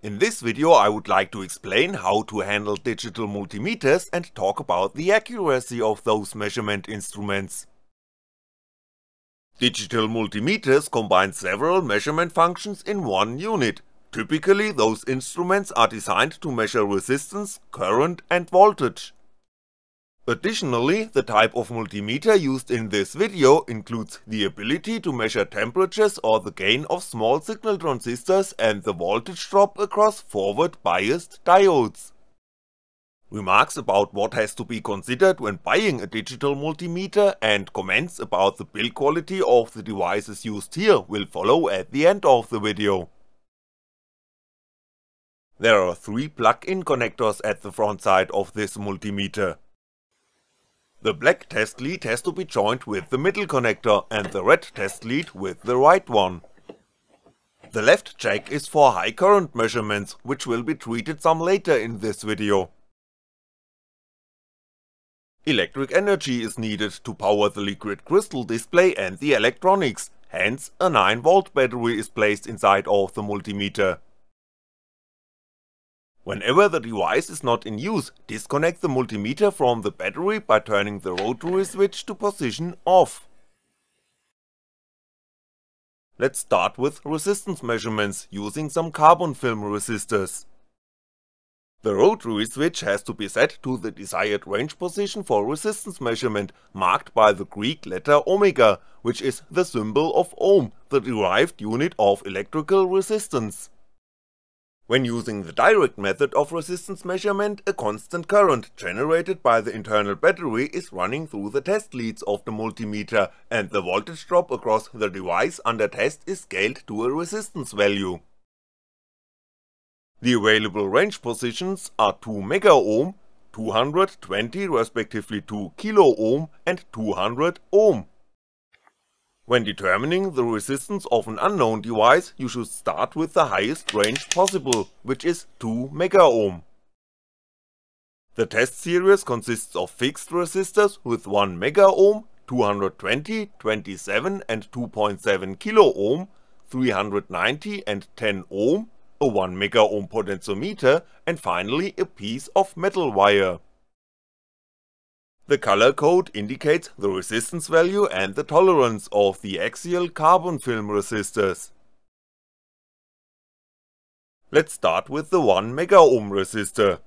In this video I would like to explain how to handle digital multimeters and talk about the accuracy of those measurement instruments. Digital multimeters combine several measurement functions in one unit. Typically those instruments are designed to measure resistance, current and voltage. Additionally, the type of multimeter used in this video includes the ability to measure temperatures or the gain of small signal transistors and the voltage drop across forward biased diodes. Remarks about what has to be considered when buying a digital multimeter and comments about the build quality of the devices used here will follow at the end of the video. There are three plug-in connectors at the front side of this multimeter. The black test lead has to be joined with the middle connector and the red test lead with the right one. The left jack is for high current measurements, which will be treated some later in this video. Electric energy is needed to power the liquid crystal display and the electronics, hence a 9V battery is placed inside of the multimeter. Whenever the device is not in use, disconnect the multimeter from the battery by turning the rotary switch to position off. Let's start with resistance measurements using some carbon film resistors. The rotary switch has to be set to the desired range position for resistance measurement, marked by the Greek letter omega, which is the symbol of ohm, the derived unit of electrical resistance. When using the direct method of resistance measurement, a constant current generated by the internal battery is running through the test leads of the multimeter and the voltage drop across the device under test is scaled to a resistance value. The available range positions are 2 ohm, 220 respectively 2 kilo ohm and 200 ohm when determining the resistance of an unknown device, you should start with the highest range possible, which is 2 megaohm. The test series consists of fixed resistors with 1 megaohm, 220, 27 and 2.7 kiloohm, 390 and 10 ohm, a 1 megaohm potentiometer and finally a piece of metal wire. The color code indicates the resistance value and the tolerance of the axial carbon film resistors. Let's start with the 1 megaohm resistor.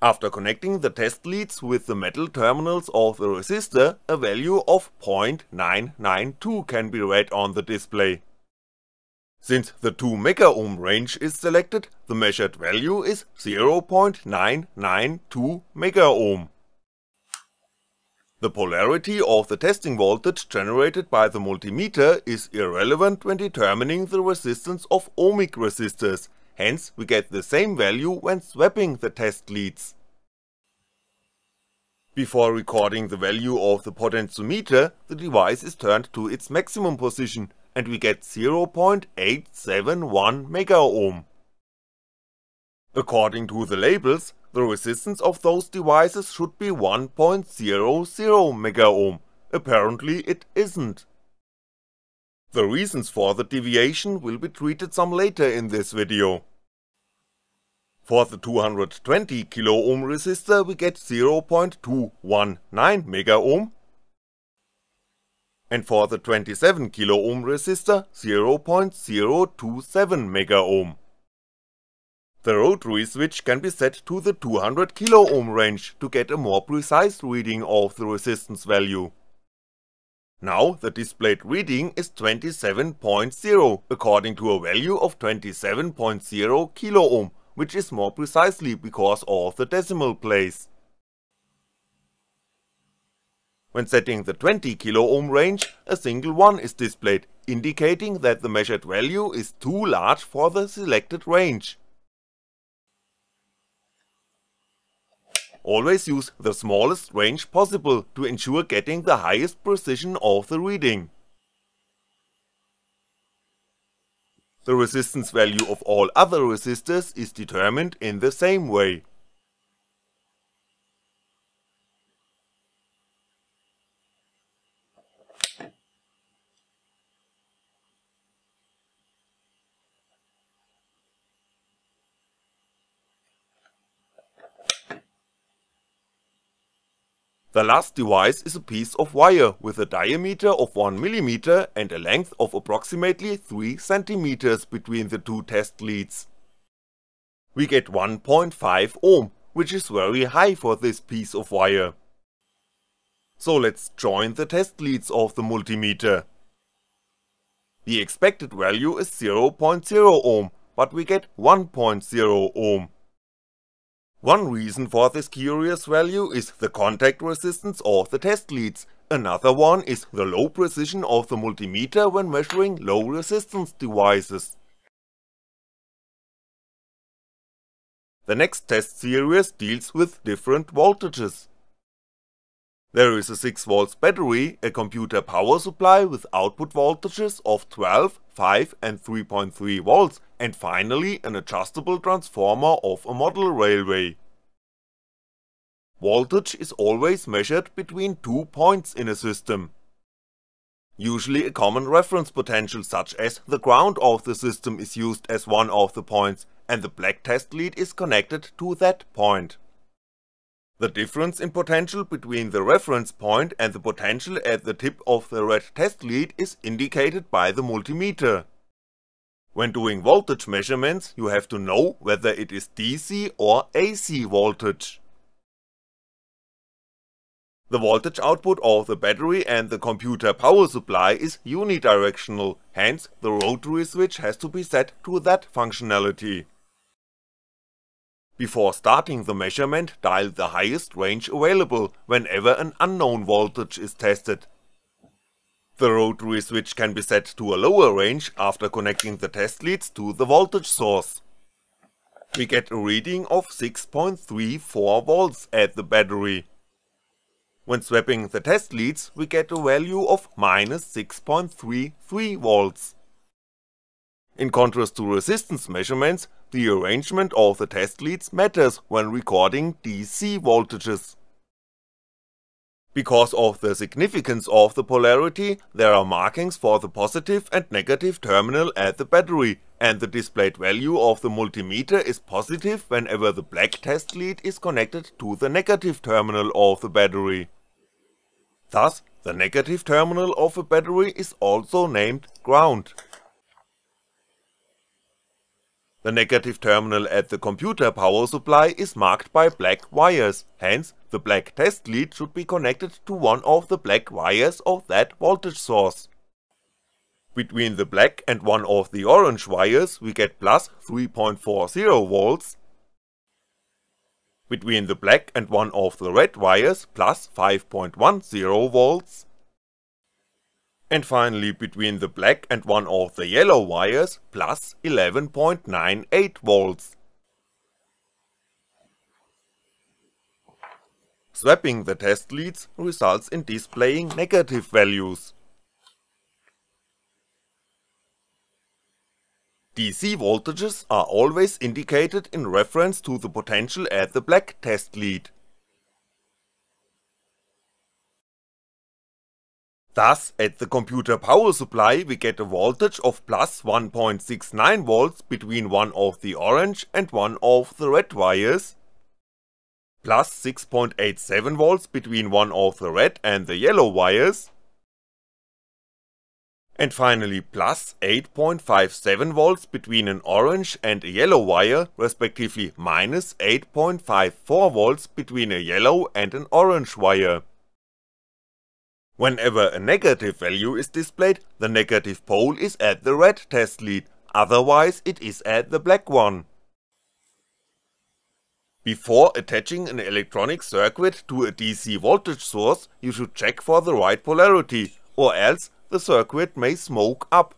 After connecting the test leads with the metal terminals of the resistor, a value of 0.992 can be read on the display. Since the 2 ohm range is selected, the measured value is 0.992 megaohm. The polarity of the testing voltage generated by the multimeter is irrelevant when determining the resistance of ohmic resistors, hence we get the same value when swapping the test leads. Before recording the value of the potentiometer, the device is turned to its maximum position and we get 0.871 megaohm. According to the labels, the resistance of those devices should be 1.00MΩ, apparently it isn't. The reasons for the deviation will be treated some later in this video. For the 220 kilo resistor we get 0.219MΩ and for the 27 kilo resistor 0.027 megaohm. The rotary switch can be set to the 200 kiloohm range to get a more precise reading of the resistance value. Now the displayed reading is 27.0 according to a value of 27.0 kiloohm, which is more precisely because of the decimal place. When setting the 20 kiloohm range, a single 1 is displayed, indicating that the measured value is too large for the selected range. always use the smallest range possible to ensure getting the highest precision of the reading. The resistance value of all other resistors is determined in the same way. The last device is a piece of wire with a diameter of 1mm and a length of approximately 3cm between the two test leads. We get 1.5 ohm, which is very high for this piece of wire. So let's join the test leads of the multimeter. The expected value is 0.0 ohm, but we get 1.0 ohm. One reason for this curious value is the contact resistance of the test leads, another one is the low precision of the multimeter when measuring low resistance devices. The next test series deals with different voltages. There is a 6V battery, a computer power supply with output voltages of 12, 5 and 3.3V and finally an adjustable transformer of a model railway. Voltage is always measured between two points in a system. Usually a common reference potential such as the ground of the system is used as one of the points and the black test lead is connected to that point. The difference in potential between the reference point and the potential at the tip of the red test lead is indicated by the multimeter. When doing voltage measurements, you have to know whether it is DC or AC voltage. The voltage output of the battery and the computer power supply is unidirectional, hence the rotary switch has to be set to that functionality. Before starting the measurement, dial the highest range available whenever an unknown voltage is tested. The rotary switch can be set to a lower range after connecting the test leads to the voltage source. We get a reading of 6.34V at the battery. When swapping the test leads, we get a value of minus 6.33V. In contrast to resistance measurements, the arrangement of the test leads matters when recording DC voltages. Because of the significance of the polarity, there are markings for the positive and negative terminal at the battery, and the displayed value of the multimeter is positive whenever the black test lead is connected to the negative terminal of the battery. Thus, the negative terminal of a battery is also named ground. The negative terminal at the computer power supply is marked by black wires, hence the black test lead should be connected to one of the black wires of that voltage source. Between the black and one of the orange wires we get plus 3.40V, between the black and one of the red wires plus 5.10V, and finally between the black and one of the yellow wires plus 11.98V. Swapping the test leads results in displaying negative values. DC voltages are always indicated in reference to the potential at the black test lead. Thus, at the computer power supply we get a voltage of plus 1.69V between one of the orange and one of the red wires, plus 6.87V between one of the red and the yellow wires, and finally plus 8.57V between an orange and a yellow wire, respectively minus 8.54V between a yellow and an orange wire. Whenever a negative value is displayed, the negative pole is at the red test lead, otherwise it is at the black one. Before attaching an electronic circuit to a DC voltage source, you should check for the right polarity, or else the circuit may smoke up.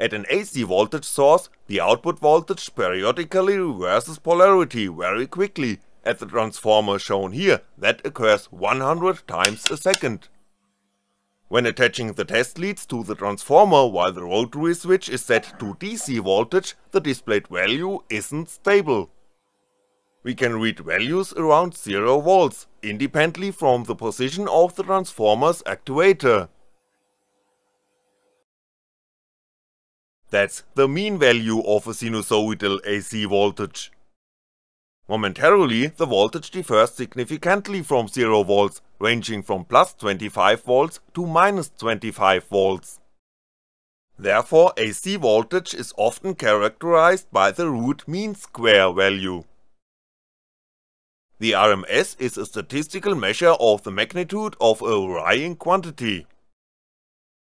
At an AC voltage source, the output voltage periodically reverses polarity very quickly, at the transformer shown here, that occurs 100 times a second. When attaching the test leads to the transformer while the rotary switch is set to DC voltage, the displayed value isn't stable. We can read values around 0V, independently from the position of the transformer's actuator. That's the mean value of a sinusoidal AC voltage. Momentarily, the voltage differs significantly from 0V, ranging from plus 25V to minus 25V. Therefore, AC voltage is often characterized by the root mean square value. The RMS is a statistical measure of the magnitude of a varying quantity,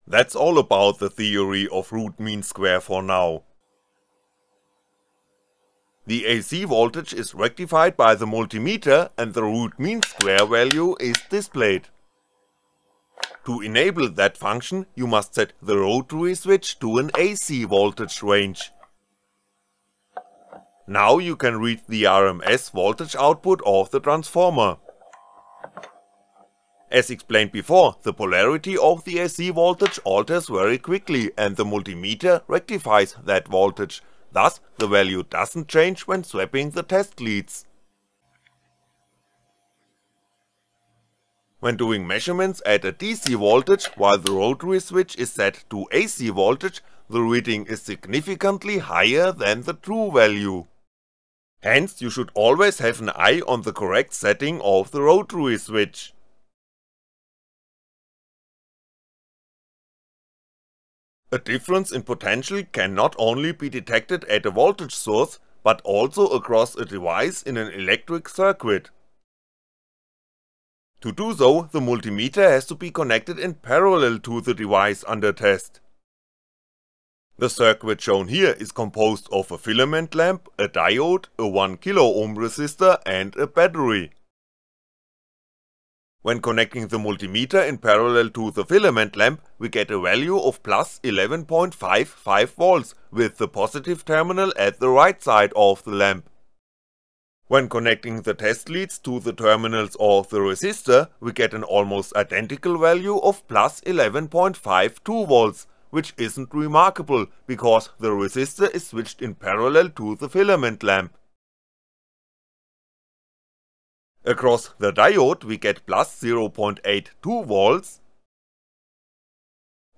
that's all about the theory of root mean square for now. The AC voltage is rectified by the multimeter and the root mean square value is displayed. To enable that function you must set the rotary switch to an AC voltage range. Now you can read the RMS voltage output of the transformer. As explained before, the polarity of the AC voltage alters very quickly and the multimeter rectifies that voltage, thus the value doesn't change when swapping the test leads. When doing measurements at a DC voltage while the rotary switch is set to AC voltage, the reading is significantly higher than the true value. Hence you should always have an eye on the correct setting of the rotary switch. A difference in potential can not only be detected at a voltage source, but also across a device in an electric circuit. To do so, the multimeter has to be connected in parallel to the device under test. The circuit shown here is composed of a filament lamp, a diode, a 1kΩ resistor and a battery. When connecting the multimeter in parallel to the filament lamp, we get a value of plus 11.55V with the positive terminal at the right side of the lamp. When connecting the test leads to the terminals of the resistor, we get an almost identical value of plus 11.52V, which isn't remarkable because the resistor is switched in parallel to the filament lamp. Across the diode we get plus 0.82 volts,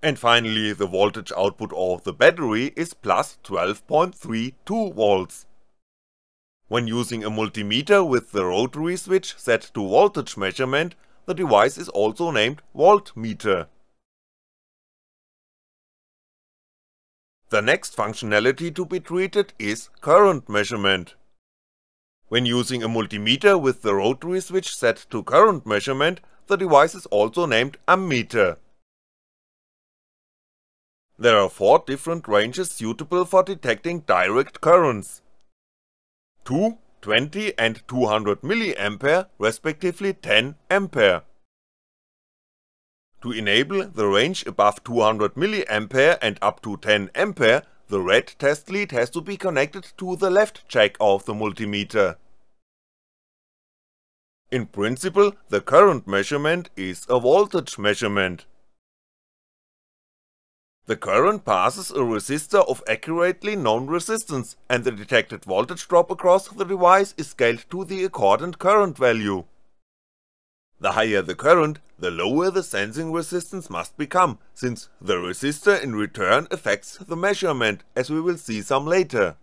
and finally the voltage output of the battery is plus 12.32 volts. When using a multimeter with the rotary switch set to voltage measurement, the device is also named voltmeter. The next functionality to be treated is current measurement. When using a multimeter with the rotary switch set to current measurement, the device is also named ammeter. There are 4 different ranges suitable for detecting direct currents. 2, 20 and 200mA respectively 10A. To enable the range above 200mA and up to 10A, the red test lead has to be connected to the left jack of the multimeter. In principle, the current measurement is a voltage measurement. The current passes a resistor of accurately known resistance and the detected voltage drop across the device is scaled to the accordant current value. The higher the current, the lower the sensing resistance must become, since the resistor in return affects the measurement, as we will see some later.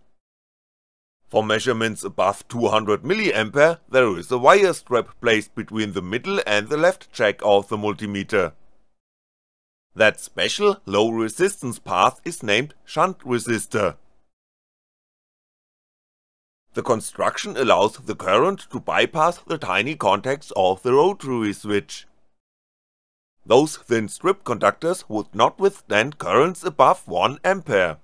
For measurements above 200mA there is a wire strap placed between the middle and the left jack of the multimeter. That special low resistance path is named shunt resistor. The construction allows the current to bypass the tiny contacts of the rotary switch. Those thin strip conductors would not withstand currents above 1A.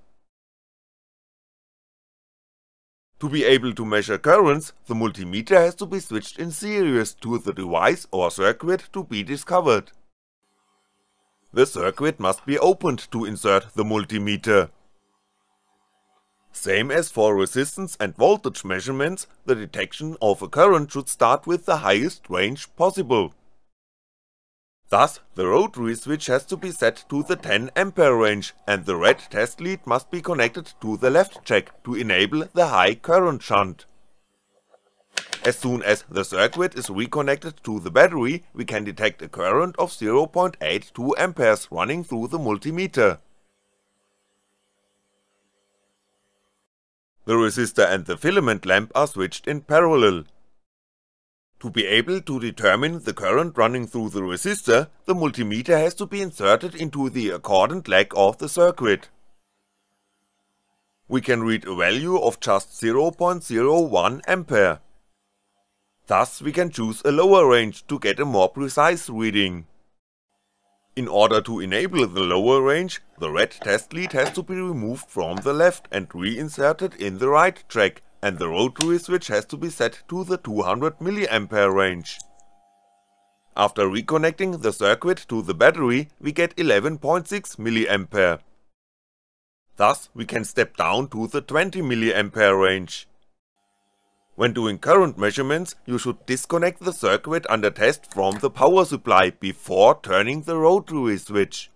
To be able to measure currents, the multimeter has to be switched in series to the device or circuit to be discovered. The circuit must be opened to insert the multimeter. Same as for resistance and voltage measurements, the detection of a current should start with the highest range possible. Thus, the rotary switch has to be set to the 10A range and the red test lead must be connected to the left check to enable the high current shunt. As soon as the circuit is reconnected to the battery, we can detect a current of 0.82A running through the multimeter. The resistor and the filament lamp are switched in parallel. To be able to determine the current running through the resistor, the multimeter has to be inserted into the accordant leg of the circuit. We can read a value of just 0.01A. Thus we can choose a lower range to get a more precise reading. In order to enable the lower range, the red test lead has to be removed from the left and reinserted in the right track, and the rotary switch has to be set to the 200mA range. After reconnecting the circuit to the battery, we get 11.6mA. Thus we can step down to the 20mA range. When doing current measurements, you should disconnect the circuit under test from the power supply before turning the rotary switch.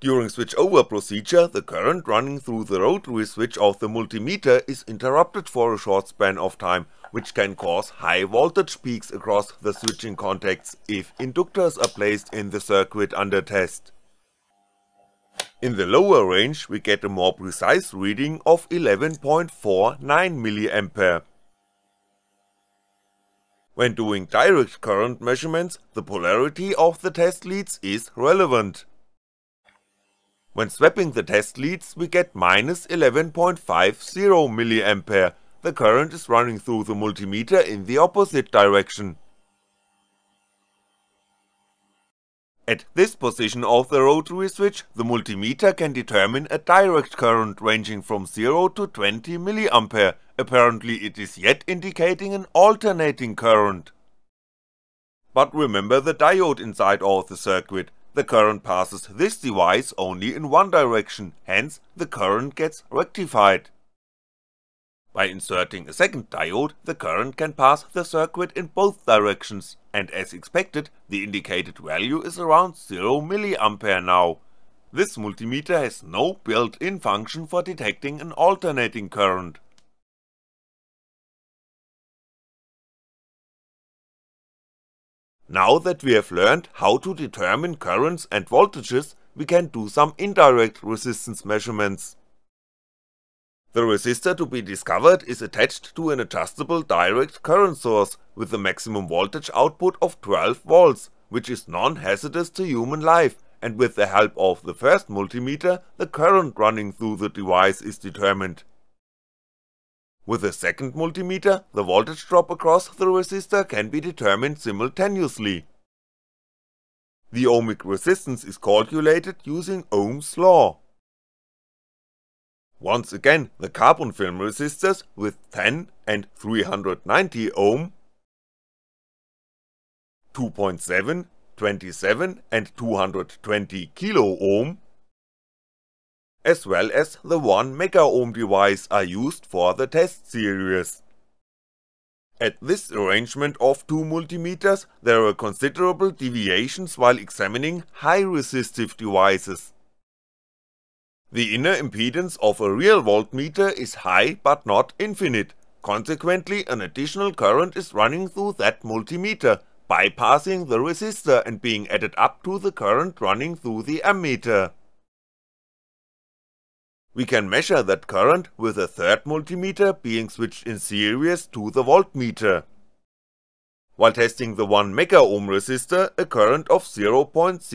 During switchover procedure, the current running through the rotary switch of the multimeter is interrupted for a short span of time, which can cause high voltage peaks across the switching contacts if inductors are placed in the circuit under test. In the lower range we get a more precise reading of 11.49mA. When doing direct current measurements, the polarity of the test leads is relevant. When swapping the test leads we get minus 11.50mA, the current is running through the multimeter in the opposite direction. At this position of the rotary switch, the multimeter can determine a direct current ranging from 0 to 20mA, apparently it is yet indicating an alternating current. But remember the diode inside of the circuit, the current passes this device only in one direction, hence the current gets rectified. By inserting a second diode, the current can pass the circuit in both directions, and as expected, the indicated value is around 0mA now. This multimeter has no built-in function for detecting an alternating current. Now that we have learned how to determine currents and voltages, we can do some indirect resistance measurements. The resistor to be discovered is attached to an adjustable direct current source with a maximum voltage output of 12V, which is non-hazardous to human life, and with the help of the first multimeter, the current running through the device is determined. With the second multimeter, the voltage drop across the resistor can be determined simultaneously. The ohmic resistance is calculated using Ohm's law. Once again the carbon film resistors with 10 and 390 ohm, 2.7, 27 and 220 kilo ohm, as well as the 1 mega ohm device are used for the test series. At this arrangement of two multimeters there were considerable deviations while examining high resistive devices. The inner impedance of a real voltmeter is high but not infinite, consequently an additional current is running through that multimeter, bypassing the resistor and being added up to the current running through the ammeter. We can measure that current with a third multimeter being switched in series to the voltmeter. While testing the 1 mega ohm resistor, a current of 0.012mA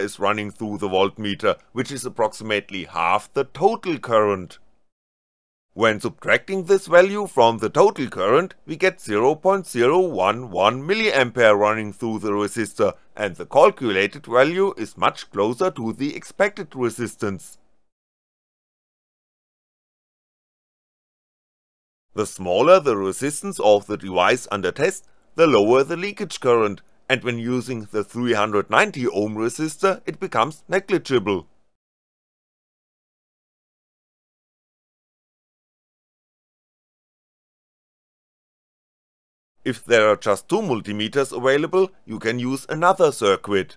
is running through the voltmeter, which is approximately half the total current. When subtracting this value from the total current, we get 0.011mA running through the resistor, and the calculated value is much closer to the expected resistance. The smaller the resistance of the device under test, the lower the leakage current, and when using the 390 ohm resistor it becomes negligible. If there are just two multimeters available, you can use another circuit.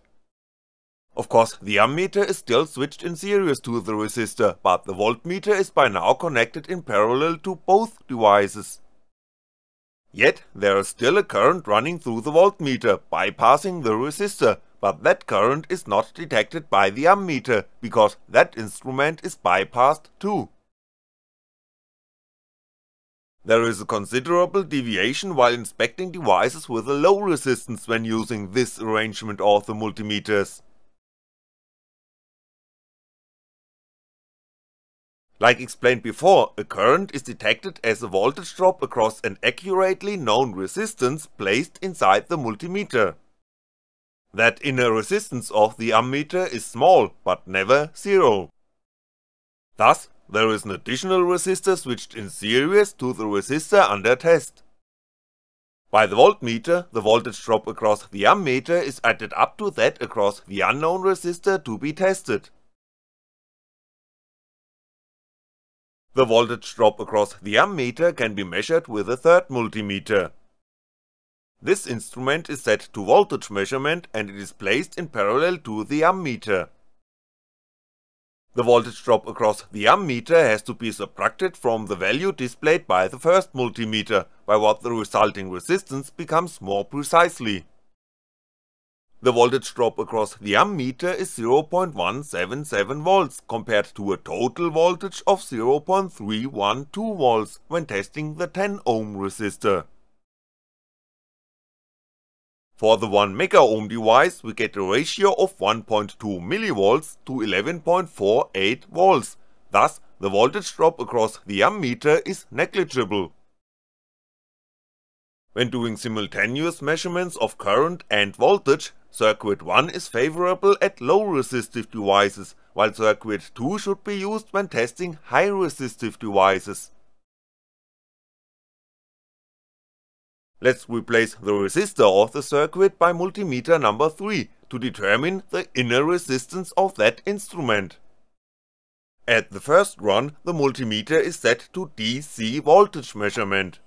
Of course, the ammeter is still switched in series to the resistor, but the voltmeter is by now connected in parallel to both devices. Yet, there is still a current running through the voltmeter, bypassing the resistor, but that current is not detected by the ammeter, because that instrument is bypassed too. There is a considerable deviation while inspecting devices with a low resistance when using this arrangement of the multimeters. Like explained before, a current is detected as a voltage drop across an accurately known resistance placed inside the multimeter. That inner resistance of the ammeter is small, but never zero. Thus, there is an additional resistor switched in series to the resistor under test. By the voltmeter, the voltage drop across the ammeter is added up to that across the unknown resistor to be tested, The voltage drop across the ammeter can be measured with a third multimeter. This instrument is set to voltage measurement and it is placed in parallel to the ammeter. The voltage drop across the ammeter has to be subtracted from the value displayed by the first multimeter, by what the resulting resistance becomes more precisely. The voltage drop across the ammeter is 0.177V compared to a total voltage of 0.312V when testing the 10Ohm resistor. For the 1MΩ device we get a ratio of 1.2mV to 11.48V, thus the voltage drop across the ammeter is negligible. When doing simultaneous measurements of current and voltage, Circuit 1 is favorable at low resistive devices, while circuit 2 should be used when testing high resistive devices. Let's replace the resistor of the circuit by multimeter number 3 to determine the inner resistance of that instrument. At the first run, the multimeter is set to DC voltage measurement.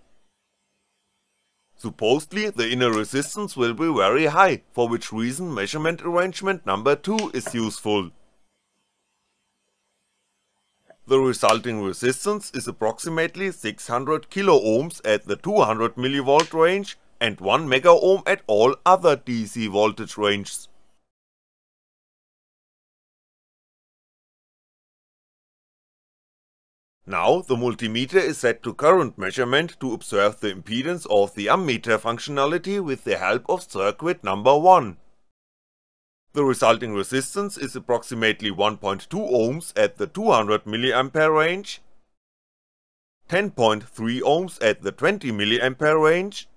Supposedly the inner resistance will be very high, for which reason measurement arrangement number 2 is useful. The resulting resistance is approximately 600 kilo ohms at the 200mV range and 1 mega ohm at all other DC voltage ranges. Now the multimeter is set to current measurement to observe the impedance of the ammeter functionality with the help of circuit number 1. The resulting resistance is approximately 1.2 ohms at the 200mA range, 10.3 ohms at the 20mA range,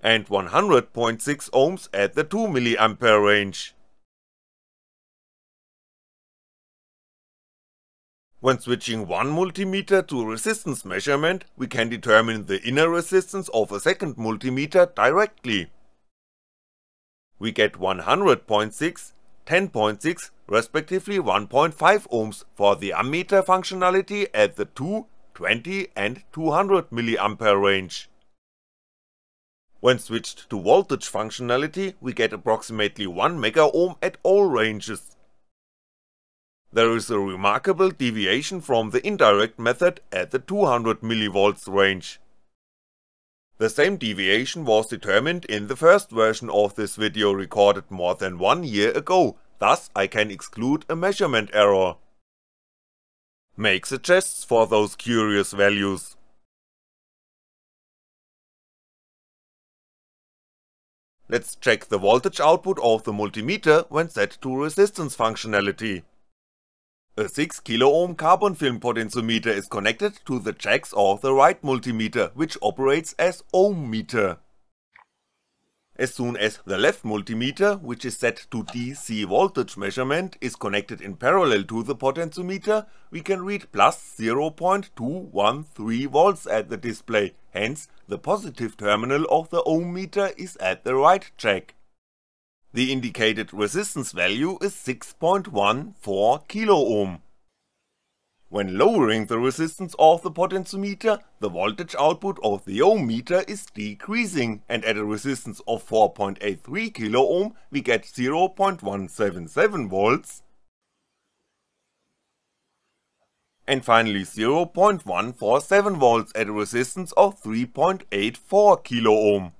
and 100.6 ohms at the 2mA range. When switching one multimeter to resistance measurement, we can determine the inner resistance of a second multimeter directly. We get 100.6, 10.6 respectively 1.5 ohms for the ammeter functionality at the 2, 20 and 200mA range. When switched to voltage functionality, we get approximately 1 megaohm at all ranges. There is a remarkable deviation from the indirect method at the 200mV range. The same deviation was determined in the first version of this video recorded more than one year ago, thus I can exclude a measurement error. Make suggests for those curious values. Let's check the voltage output of the multimeter when set to resistance functionality. A 6 kiloohm carbon film potentiometer is connected to the Jack's the Right multimeter which operates as ohm meter. As soon as the left multimeter, which is set to DC voltage measurement, is connected in parallel to the potentiometer, we can read plus volts at the display, hence the positive terminal of the ohm meter is at the right jack. The indicated resistance value is 6.14 kOhm. When lowering the resistance of the potentiometer, the voltage output of the ohm meter is decreasing and at a resistance of 4.83 kOhm we get 0.177V and finally 0.147V at a resistance of 3.84 kOhm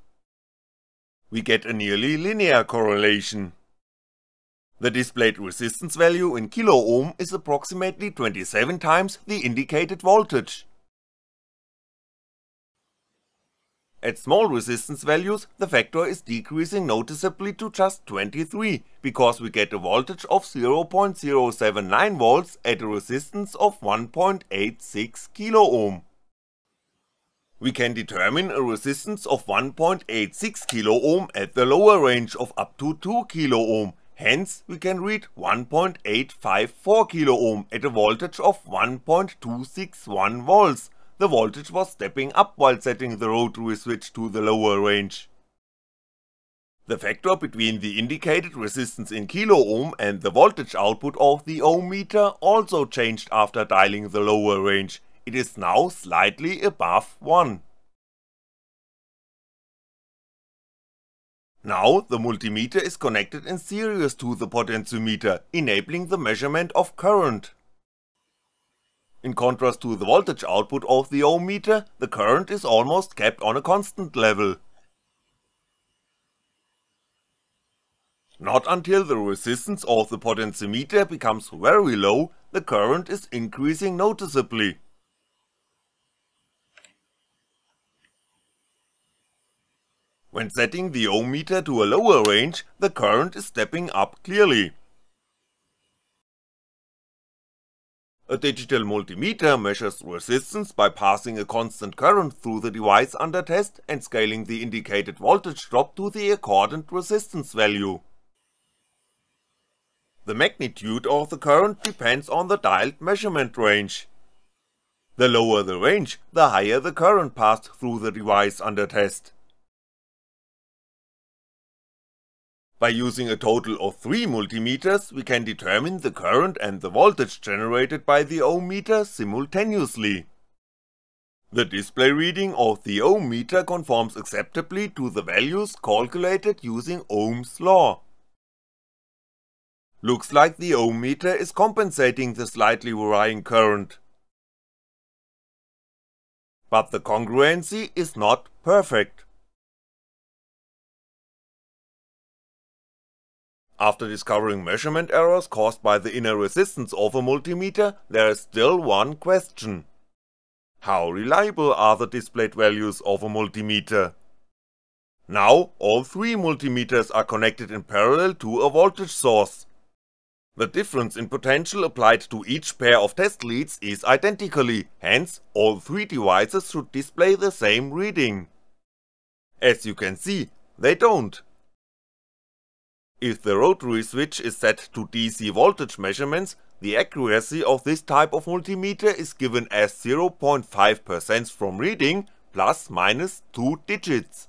we get a nearly linear correlation. The displayed resistance value in kiloohm is approximately 27 times the indicated voltage. At small resistance values, the factor is decreasing noticeably to just 23, because we get a voltage of 0.079V at a resistance of 1.86 kiloohm. We can determine a resistance of 1.86 kiloohm at the lower range of up to 2 kiloohm, hence we can read 1.854 kiloohm at a voltage of 1.261 volts, the voltage was stepping up while setting the rotary switch to the lower range. The factor between the indicated resistance in kiloohm and the voltage output of the ohmmeter also changed after dialing the lower range, it is now slightly above 1. Now the multimeter is connected in series to the potentiometer, enabling the measurement of current. In contrast to the voltage output of the ohmmeter, the current is almost kept on a constant level. Not until the resistance of the potentiometer becomes very low, the current is increasing noticeably. When setting the ohm meter to a lower range, the current is stepping up clearly. A digital multimeter measures resistance by passing a constant current through the device under test and scaling the indicated voltage drop to the accordant resistance value. The magnitude of the current depends on the dialed measurement range. The lower the range, the higher the current passed through the device under test. By using a total of 3 multimeters we can determine the current and the voltage generated by the ohm meter simultaneously. The display reading of the ohm meter conforms acceptably to the values calculated using Ohm's law. Looks like the ohm meter is compensating the slightly varying current. But the congruency is not perfect. After discovering measurement errors caused by the inner resistance of a multimeter, there is still one question. How reliable are the displayed values of a multimeter? Now all three multimeters are connected in parallel to a voltage source. The difference in potential applied to each pair of test leads is identically, hence all three devices should display the same reading. As you can see, they don't. If the rotary switch is set to DC voltage measurements, the accuracy of this type of multimeter is given as 0.5% from reading, plus minus 2 digits.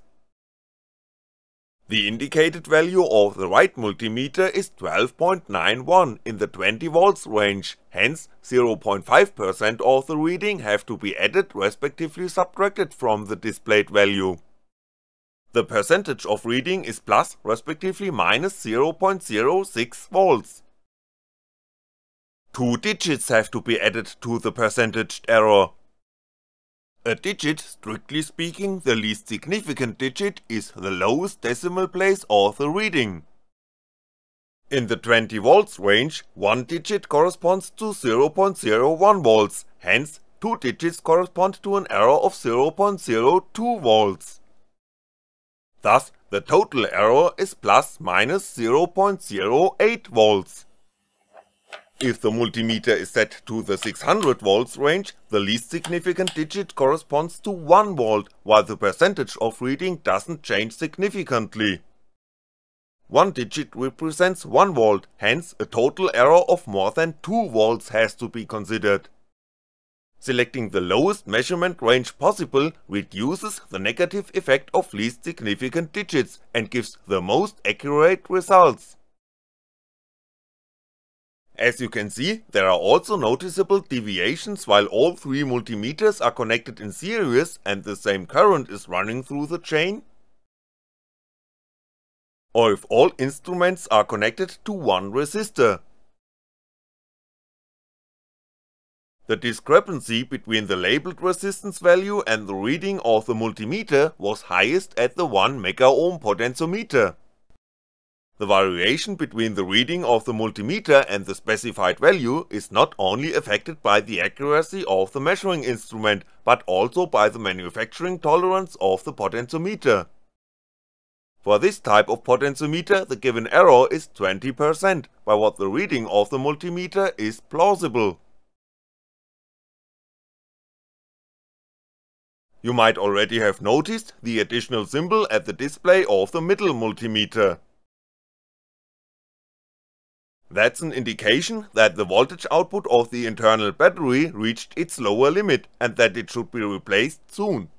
The indicated value of the right multimeter is 12.91 in the 20V range, hence 0.5% of the reading have to be added respectively subtracted from the displayed value. The percentage of reading is plus respectively minus 0.06V. Two digits have to be added to the percentage error. A digit, strictly speaking, the least significant digit is the lowest decimal place of the reading. In the 20V range, one digit corresponds to 0.01V, hence two digits correspond to an error of 0.02V. Thus, the total error is plus minus 0.08 volts. If the multimeter is set to the 600 volts range, the least significant digit corresponds to 1 volt, while the percentage of reading doesn't change significantly. One digit represents 1 volt, hence a total error of more than 2 volts has to be considered. Selecting the lowest measurement range possible reduces the negative effect of least significant digits and gives the most accurate results. As you can see, there are also noticeable deviations while all three multimeters are connected in series and the same current is running through the chain, or if all instruments are connected to one resistor. The discrepancy between the labeled resistance value and the reading of the multimeter was highest at the 1 megaohm potentiometer. The variation between the reading of the multimeter and the specified value is not only affected by the accuracy of the measuring instrument, but also by the manufacturing tolerance of the potentiometer. For this type of potentiometer the given error is 20%, by what the reading of the multimeter is plausible. You might already have noticed the additional symbol at the display of the middle multimeter. That's an indication that the voltage output of the internal battery reached its lower limit and that it should be replaced soon.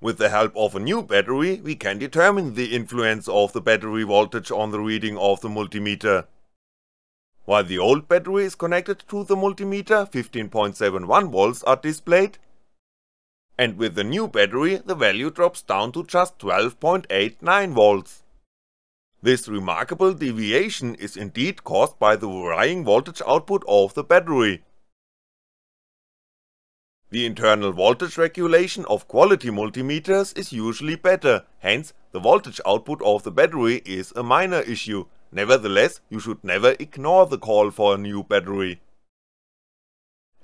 With the help of a new battery we can determine the influence of the battery voltage on the reading of the multimeter. While the old battery is connected to the multimeter, 15.71V are displayed, and with the new battery the value drops down to just 12.89V. This remarkable deviation is indeed caused by the varying voltage output of the battery. The internal voltage regulation of quality multimeters is usually better, hence the voltage output of the battery is a minor issue, Nevertheless, you should never ignore the call for a new battery.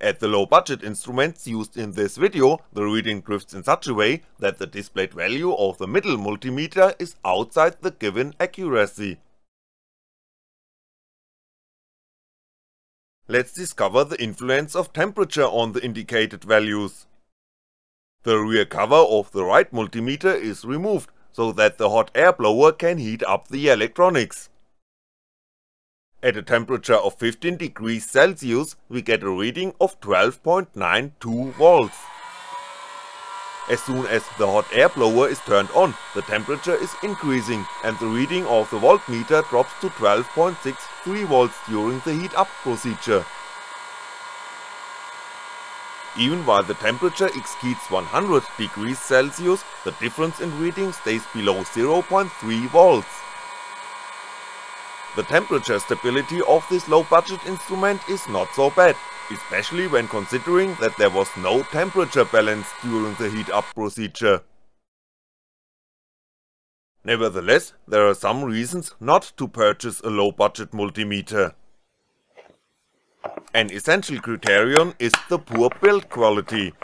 At the low budget instruments used in this video, the reading drifts in such a way that the displayed value of the middle multimeter is outside the given accuracy. Let's discover the influence of temperature on the indicated values. The rear cover of the right multimeter is removed, so that the hot air blower can heat up the electronics. At a temperature of 15 degrees Celsius we get a reading of 12.92 volts. As soon as the hot air blower is turned on, the temperature is increasing and the reading of the voltmeter drops to 12.63 volts during the heat up procedure. Even while the temperature exceeds 100 degrees Celsius, the difference in reading stays below 0.3 volts. The temperature stability of this low budget instrument is not so bad, especially when considering that there was no temperature balance during the heat up procedure. Nevertheless, there are some reasons not to purchase a low budget multimeter. An essential criterion is the poor build quality,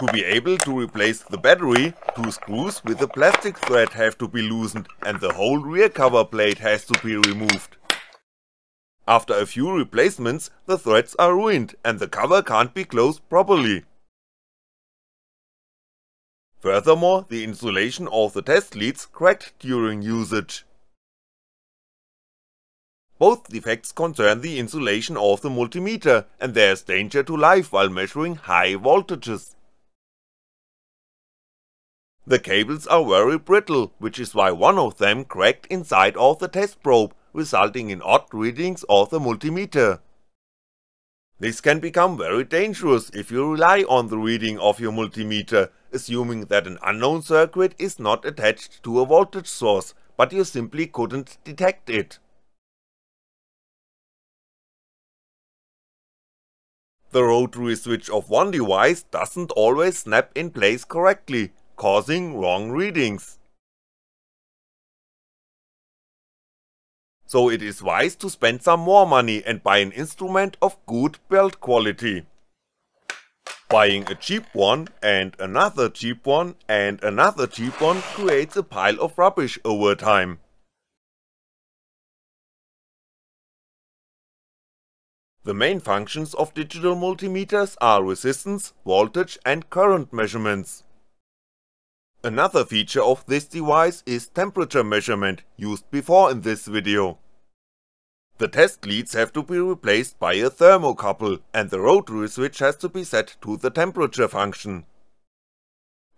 to be able to replace the battery, two screws with a plastic thread have to be loosened and the whole rear cover plate has to be removed. After a few replacements, the threads are ruined and the cover can't be closed properly. Furthermore, the insulation of the test leads cracked during usage. Both defects concern the insulation of the multimeter and there is danger to life while measuring high voltages. The cables are very brittle, which is why one of them cracked inside of the test probe, resulting in odd readings of the multimeter. This can become very dangerous if you rely on the reading of your multimeter, assuming that an unknown circuit is not attached to a voltage source, but you simply couldn't detect it. The rotary switch of one device doesn't always snap in place correctly, causing wrong readings. So it is wise to spend some more money and buy an instrument of good build quality. Buying a cheap one and another cheap one and another cheap one creates a pile of rubbish over time. The main functions of digital multimeters are resistance, voltage and current measurements. Another feature of this device is temperature measurement, used before in this video. The test leads have to be replaced by a thermocouple and the rotary switch has to be set to the temperature function.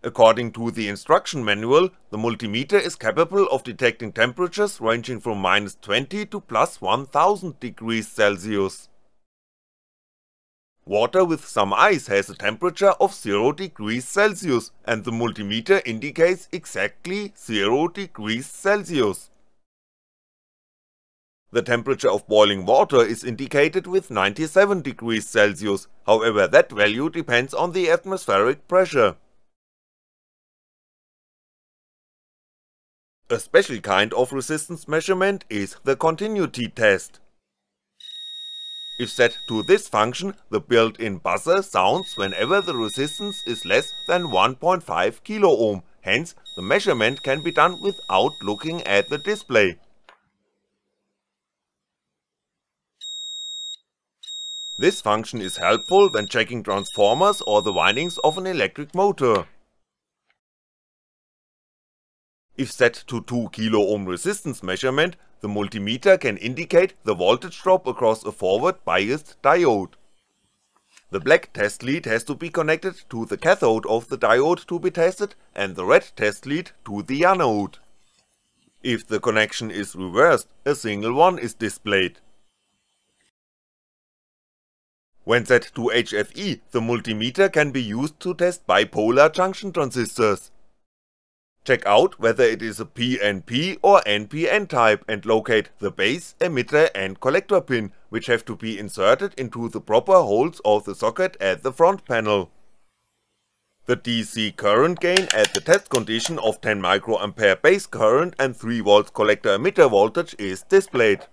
According to the instruction manual, the multimeter is capable of detecting temperatures ranging from minus 20 to plus 1000 degrees Celsius. Water with some ice has a temperature of 0 degrees Celsius and the multimeter indicates exactly 0 degrees Celsius. The temperature of boiling water is indicated with 97 degrees Celsius, however that value depends on the atmospheric pressure. A special kind of resistance measurement is the continuity test. If set to this function, the built-in buzzer sounds whenever the resistance is less than 1.5 kiloohm. hence the measurement can be done without looking at the display. This function is helpful when checking transformers or the windings of an electric motor. If set to 2 kiloohm resistance measurement, the multimeter can indicate the voltage drop across a forward biased diode. The black test lead has to be connected to the cathode of the diode to be tested and the red test lead to the anode. If the connection is reversed, a single one is displayed. When set to HFE, the multimeter can be used to test bipolar junction transistors. Check out whether it is a PNP or NPN type and locate the base, emitter and collector pin, which have to be inserted into the proper holes of the socket at the front panel. The DC current gain at the test condition of 10 microampere base current and 3V collector emitter voltage is displayed.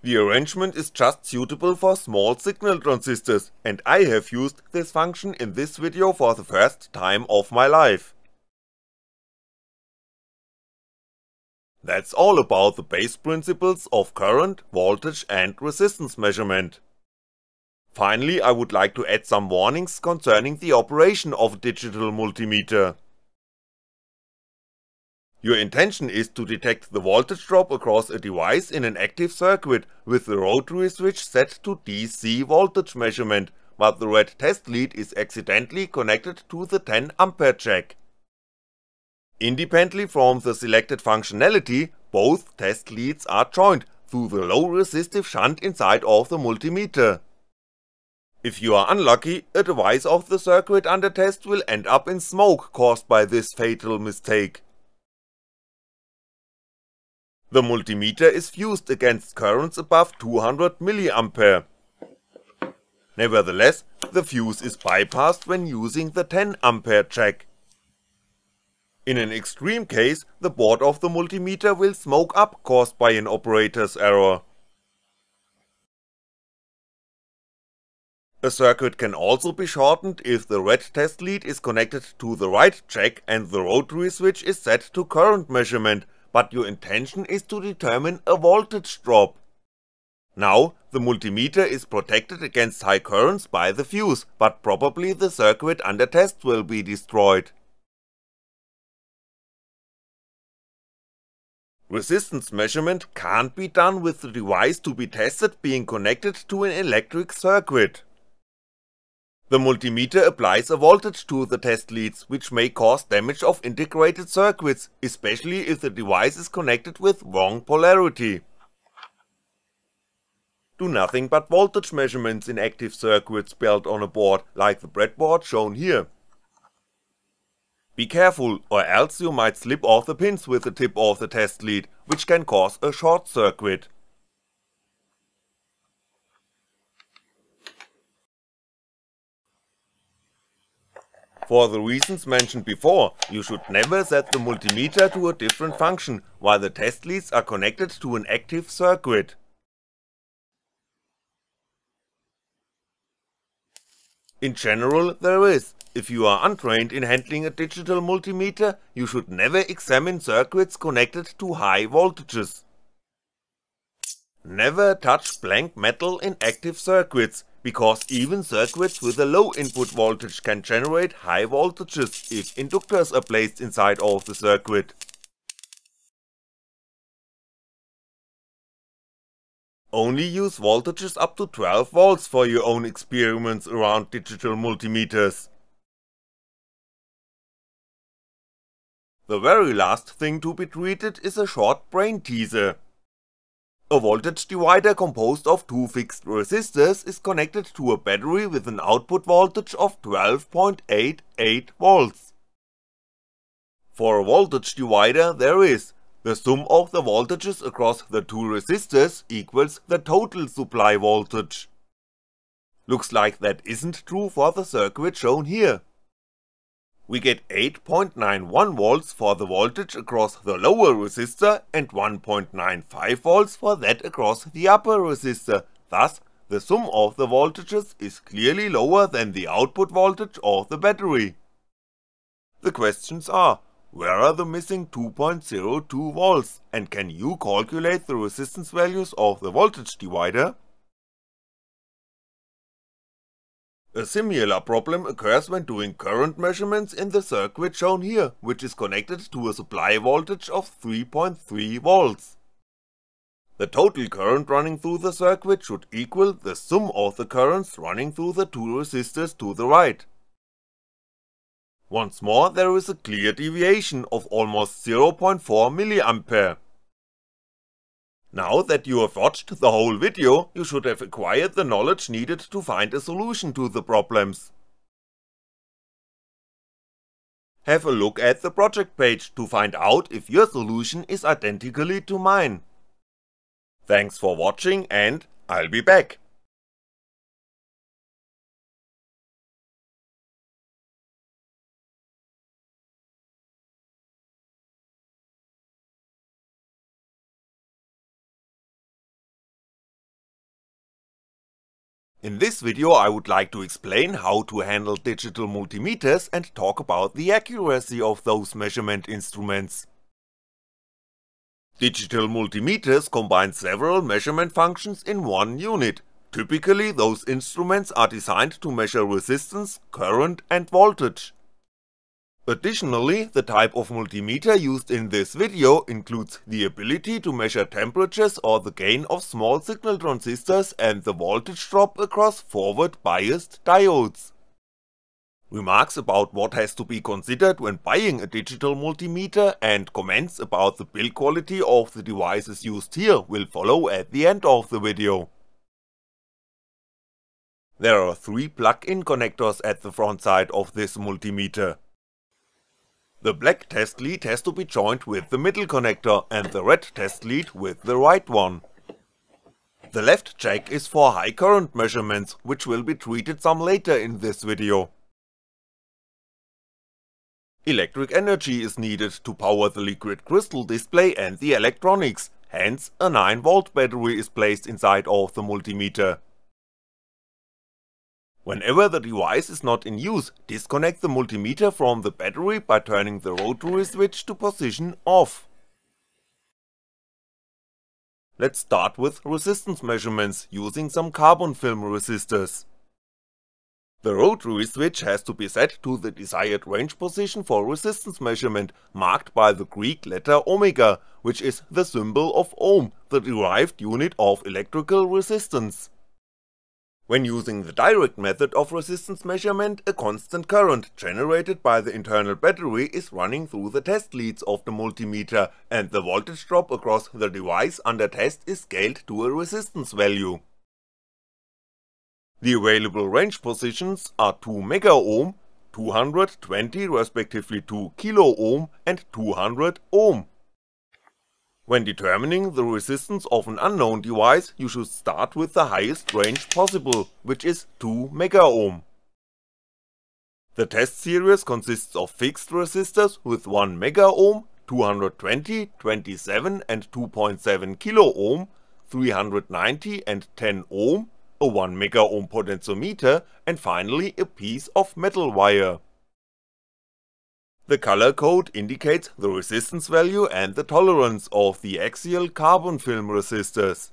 The arrangement is just suitable for small signal transistors and I have used this function in this video for the first time of my life. That's all about the base principles of current, voltage and resistance measurement. Finally I would like to add some warnings concerning the operation of digital multimeter. Your intention is to detect the voltage drop across a device in an active circuit with the rotary switch set to DC voltage measurement, but the red test lead is accidentally connected to the 10A check. Independently from the selected functionality, both test leads are joined through the low resistive shunt inside of the multimeter. If you are unlucky, a device of the circuit under test will end up in smoke caused by this fatal mistake. The multimeter is fused against currents above 200mA. Nevertheless, the fuse is bypassed when using the 10A check. In an extreme case, the board of the multimeter will smoke up caused by an operator's error. A circuit can also be shortened if the red test lead is connected to the right check and the rotary switch is set to current measurement, but your intention is to determine a voltage drop. Now, the multimeter is protected against high currents by the fuse, but probably the circuit under test will be destroyed. Resistance measurement can't be done with the device to be tested being connected to an electric circuit. The multimeter applies a voltage to the test leads which may cause damage of integrated circuits, especially if the device is connected with wrong polarity. Do nothing but voltage measurements in active circuits built on a board like the breadboard shown here. Be careful or else you might slip off the pins with the tip of the test lead, which can cause a short circuit. For the reasons mentioned before, you should never set the multimeter to a different function while the test leads are connected to an active circuit. In general there is, if you are untrained in handling a digital multimeter, you should never examine circuits connected to high voltages. Never touch blank metal in active circuits, because even circuits with a low input voltage can generate high voltages if inductors are placed inside of the circuit. Only use voltages up to 12V for your own experiments around digital multimeters. The very last thing to be treated is a short brain teaser. A voltage divider composed of two fixed resistors is connected to a battery with an output voltage of 12.88V. For a voltage divider there is, the sum of the voltages across the two resistors equals the total supply voltage. Looks like that isn't true for the circuit shown here we get 8.91 volts for the voltage across the lower resistor and 1.95 volts for that across the upper resistor, thus the sum of the voltages is clearly lower than the output voltage of the battery. The questions are, where are the missing 2.02 volts and can you calculate the resistance values of the voltage divider? A similar problem occurs when doing current measurements in the circuit shown here, which is connected to a supply voltage of 3.3V. The total current running through the circuit should equal the sum of the currents running through the two resistors to the right. Once more there is a clear deviation of almost 0.4mA now that you have watched the whole video, you should have acquired the knowledge needed to find a solution to the problems. Have a look at the project page to find out if your solution is identically to mine. Thanks for watching and I'll be back. In this video I would like to explain how to handle digital multimeters and talk about the accuracy of those measurement instruments. Digital multimeters combine several measurement functions in one unit. Typically those instruments are designed to measure resistance, current and voltage. Additionally, the type of multimeter used in this video includes the ability to measure temperatures or the gain of small signal transistors and the voltage drop across forward biased diodes. Remarks about what has to be considered when buying a digital multimeter and comments about the build quality of the devices used here will follow at the end of the video. There are three plug-in connectors at the front side of this multimeter. The black test lead has to be joined with the middle connector and the red test lead with the right one. The left jack is for high current measurements, which will be treated some later in this video. Electric energy is needed to power the liquid crystal display and the electronics, hence a 9V battery is placed inside of the multimeter. Whenever the device is not in use, disconnect the multimeter from the battery by turning the rotary switch to position off. Let's start with resistance measurements using some carbon film resistors. The rotary switch has to be set to the desired range position for resistance measurement, marked by the Greek letter omega, which is the symbol of ohm, the derived unit of electrical resistance. When using the direct method of resistance measurement, a constant current generated by the internal battery is running through the test leads of the multimeter and the voltage drop across the device under test is scaled to a resistance value. The available range positions are 2 ohm, 220 respectively 2 kilo ohm and 200 ohm when determining the resistance of an unknown device, you should start with the highest range possible, which is 2 megaohm. The test series consists of fixed resistors with 1 megaohm, 220, 27 and 2.7 kiloohm, 390 and 10 ohm, a 1 megaohm potentiometer and finally a piece of metal wire. The color code indicates the resistance value and the tolerance of the axial carbon film resistors.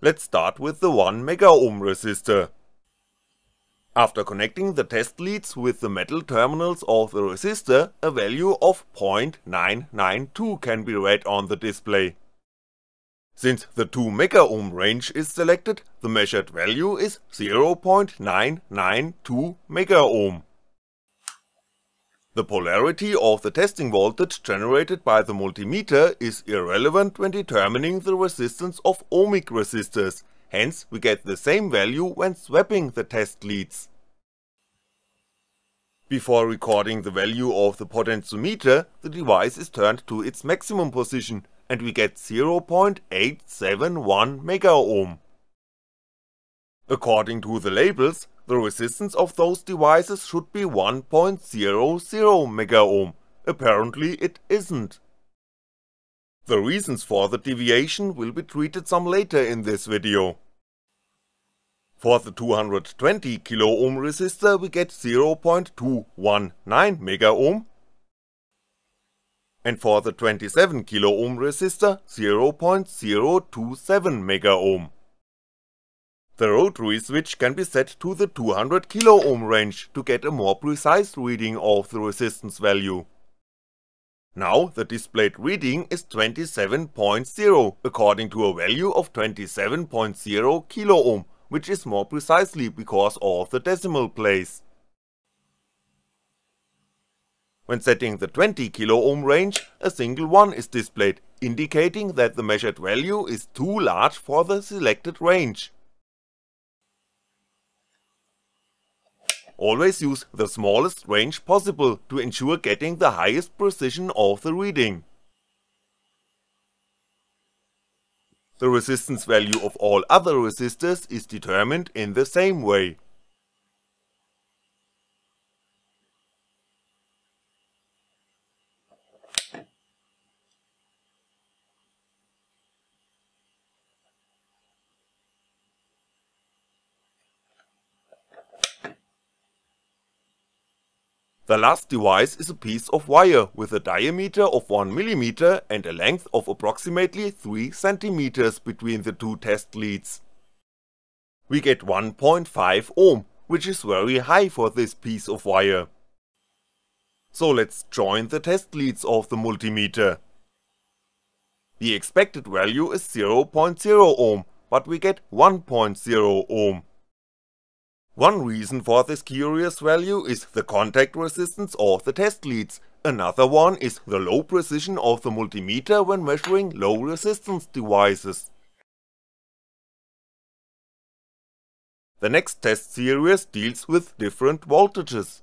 Let's start with the 1 megaohm resistor. After connecting the test leads with the metal terminals of the resistor, a value of 0.992 can be read on the display. Since the 2 ohm range is selected, the measured value is 0.992 megaohm. The polarity of the testing voltage generated by the multimeter is irrelevant when determining the resistance of ohmic resistors, hence we get the same value when swapping the test leads. Before recording the value of the potentiometer, the device is turned to its maximum position, and we get 0.871 megaohm. According to the labels, the resistance of those devices should be one megaohm. apparently it isn't. The reasons for the deviation will be treated some later in this video. For the 220 kiloohm resistor we get 0219 megaohm, and for the 27 kiloohm resistor 0027 megaohm. The rotary switch can be set to the 200 kiloohm range to get a more precise reading of the resistance value. Now the displayed reading is 27.0 according to a value of 27.0 kiloohm, which is more precisely because of the decimal place. When setting the 20 kiloohm range, a single 1 is displayed, indicating that the measured value is too large for the selected range. always use the smallest range possible to ensure getting the highest precision of the reading. The resistance value of all other resistors is determined in the same way. The last device is a piece of wire with a diameter of 1mm and a length of approximately 3cm between the two test leads. We get 1.5 ohm, which is very high for this piece of wire. So let's join the test leads of the multimeter. The expected value is 0.0 ohm, but we get 1.0 ohm. One reason for this curious value is the contact resistance of the test leads, another one is the low precision of the multimeter when measuring low resistance devices. The next test series deals with different voltages.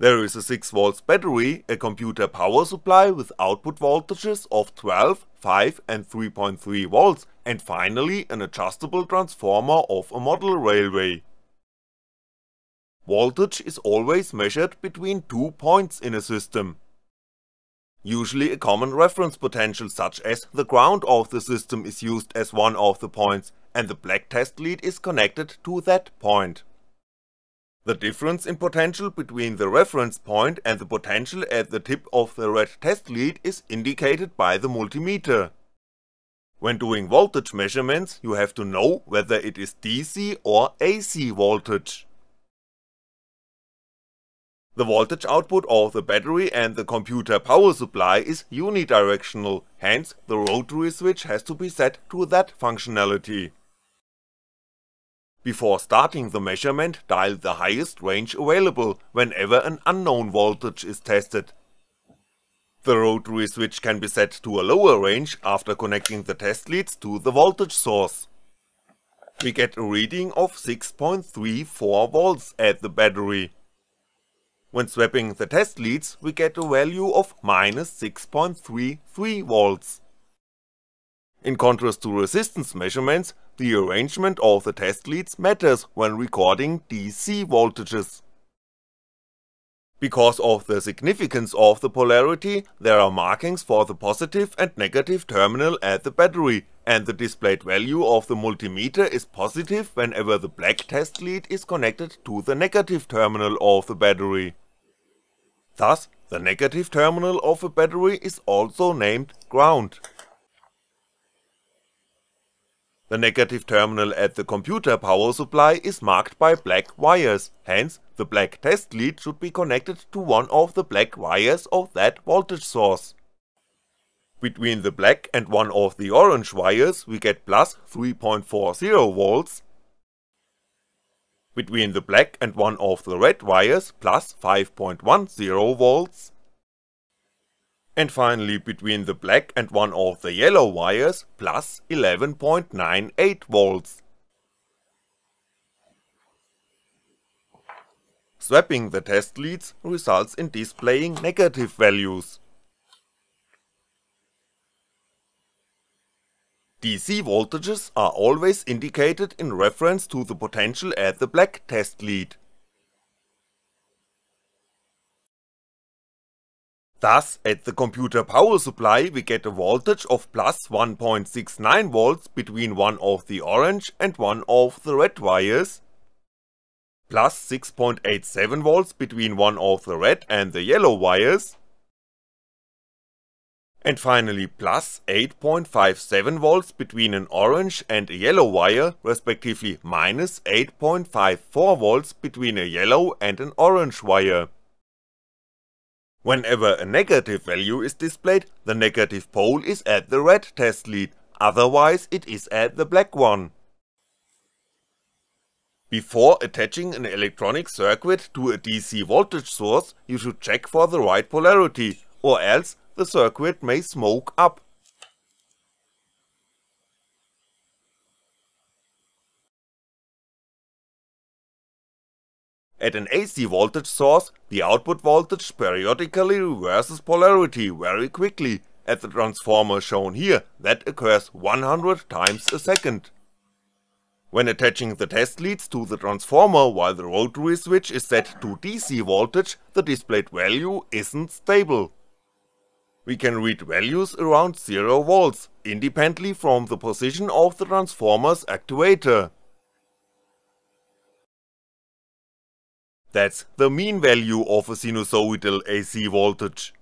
There is a 6V battery, a computer power supply with output voltages of 12, 5 and 3.3V and finally an adjustable transformer of a model railway. Voltage is always measured between two points in a system. Usually a common reference potential such as the ground of the system is used as one of the points and the black test lead is connected to that point. The difference in potential between the reference point and the potential at the tip of the red test lead is indicated by the multimeter. When doing voltage measurements, you have to know whether it is DC or AC voltage. The voltage output of the battery and the computer power supply is unidirectional, hence the rotary switch has to be set to that functionality. Before starting the measurement, dial the highest range available whenever an unknown voltage is tested. The rotary switch can be set to a lower range after connecting the test leads to the voltage source. We get a reading of 6.34V at the battery. When swapping the test leads, we get a value of minus 6.33V. In contrast to resistance measurements, the arrangement of the test leads matters when recording DC voltages. Because of the significance of the polarity, there are markings for the positive and negative terminal at the battery, and the displayed value of the multimeter is positive whenever the black test lead is connected to the negative terminal of the battery. Thus, the negative terminal of a battery is also named ground. The negative terminal at the computer power supply is marked by black wires, hence the black test lead should be connected to one of the black wires of that voltage source. Between the black and one of the orange wires we get plus 3.40V, between the black and one of the red wires plus 5.10V, and finally between the black and one of the yellow wires plus 11.98V. Swapping the test leads results in displaying negative values. DC voltages are always indicated in reference to the potential at the black test lead. Thus, at the computer power supply we get a voltage of plus 1.69V between one of the orange and one of the red wires, plus 6.87V between one of the red and the yellow wires, and finally plus 8.57V between an orange and a yellow wire, respectively minus 8.54V between a yellow and an orange wire. Whenever a negative value is displayed, the negative pole is at the red test lead, otherwise it is at the black one. Before attaching an electronic circuit to a DC voltage source, you should check for the right polarity, or else the circuit may smoke up. At an AC voltage source, the output voltage periodically reverses polarity very quickly, at the transformer shown here, that occurs 100 times a second. When attaching the test leads to the transformer while the rotary switch is set to DC voltage, the displayed value isn't stable. We can read values around 0V, independently from the position of the transformer's actuator. That's the mean value of a sinusoidal AC voltage.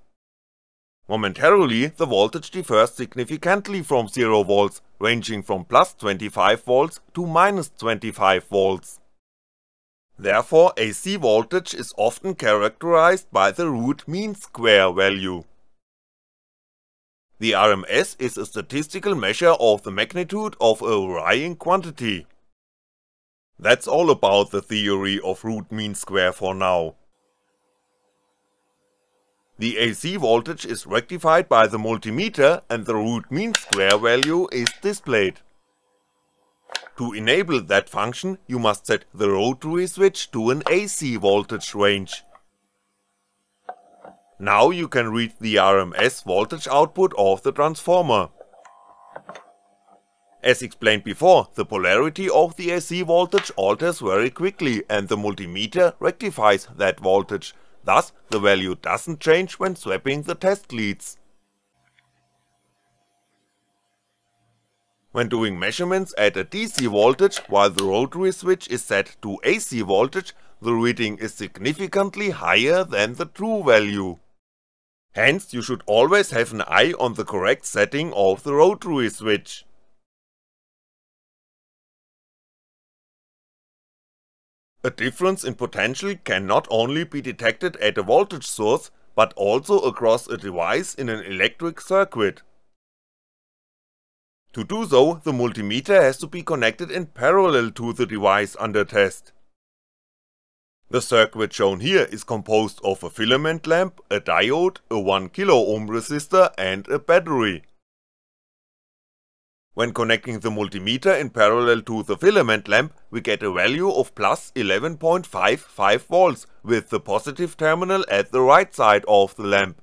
Momentarily, the voltage differs significantly from 0V, ranging from plus 25V to minus 25V. Therefore, AC voltage is often characterized by the root mean square value. The RMS is a statistical measure of the magnitude of a varying quantity, that's all about the theory of root mean square for now. The AC voltage is rectified by the multimeter and the root mean square value is displayed. To enable that function, you must set the rotary switch to an AC voltage range. Now you can read the RMS voltage output of the transformer. As explained before, the polarity of the AC voltage alters very quickly and the multimeter rectifies that voltage, thus the value doesn't change when swapping the test leads. When doing measurements at a DC voltage while the rotary switch is set to AC voltage, the reading is significantly higher than the true value. Hence you should always have an eye on the correct setting of the rotary switch. The difference in potential can not only be detected at a voltage source, but also across a device in an electric circuit. To do so, the multimeter has to be connected in parallel to the device under test. The circuit shown here is composed of a filament lamp, a diode, a 1kΩ resistor and a battery. When connecting the multimeter in parallel to the filament lamp, we get a value of plus 11.55V with the positive terminal at the right side of the lamp.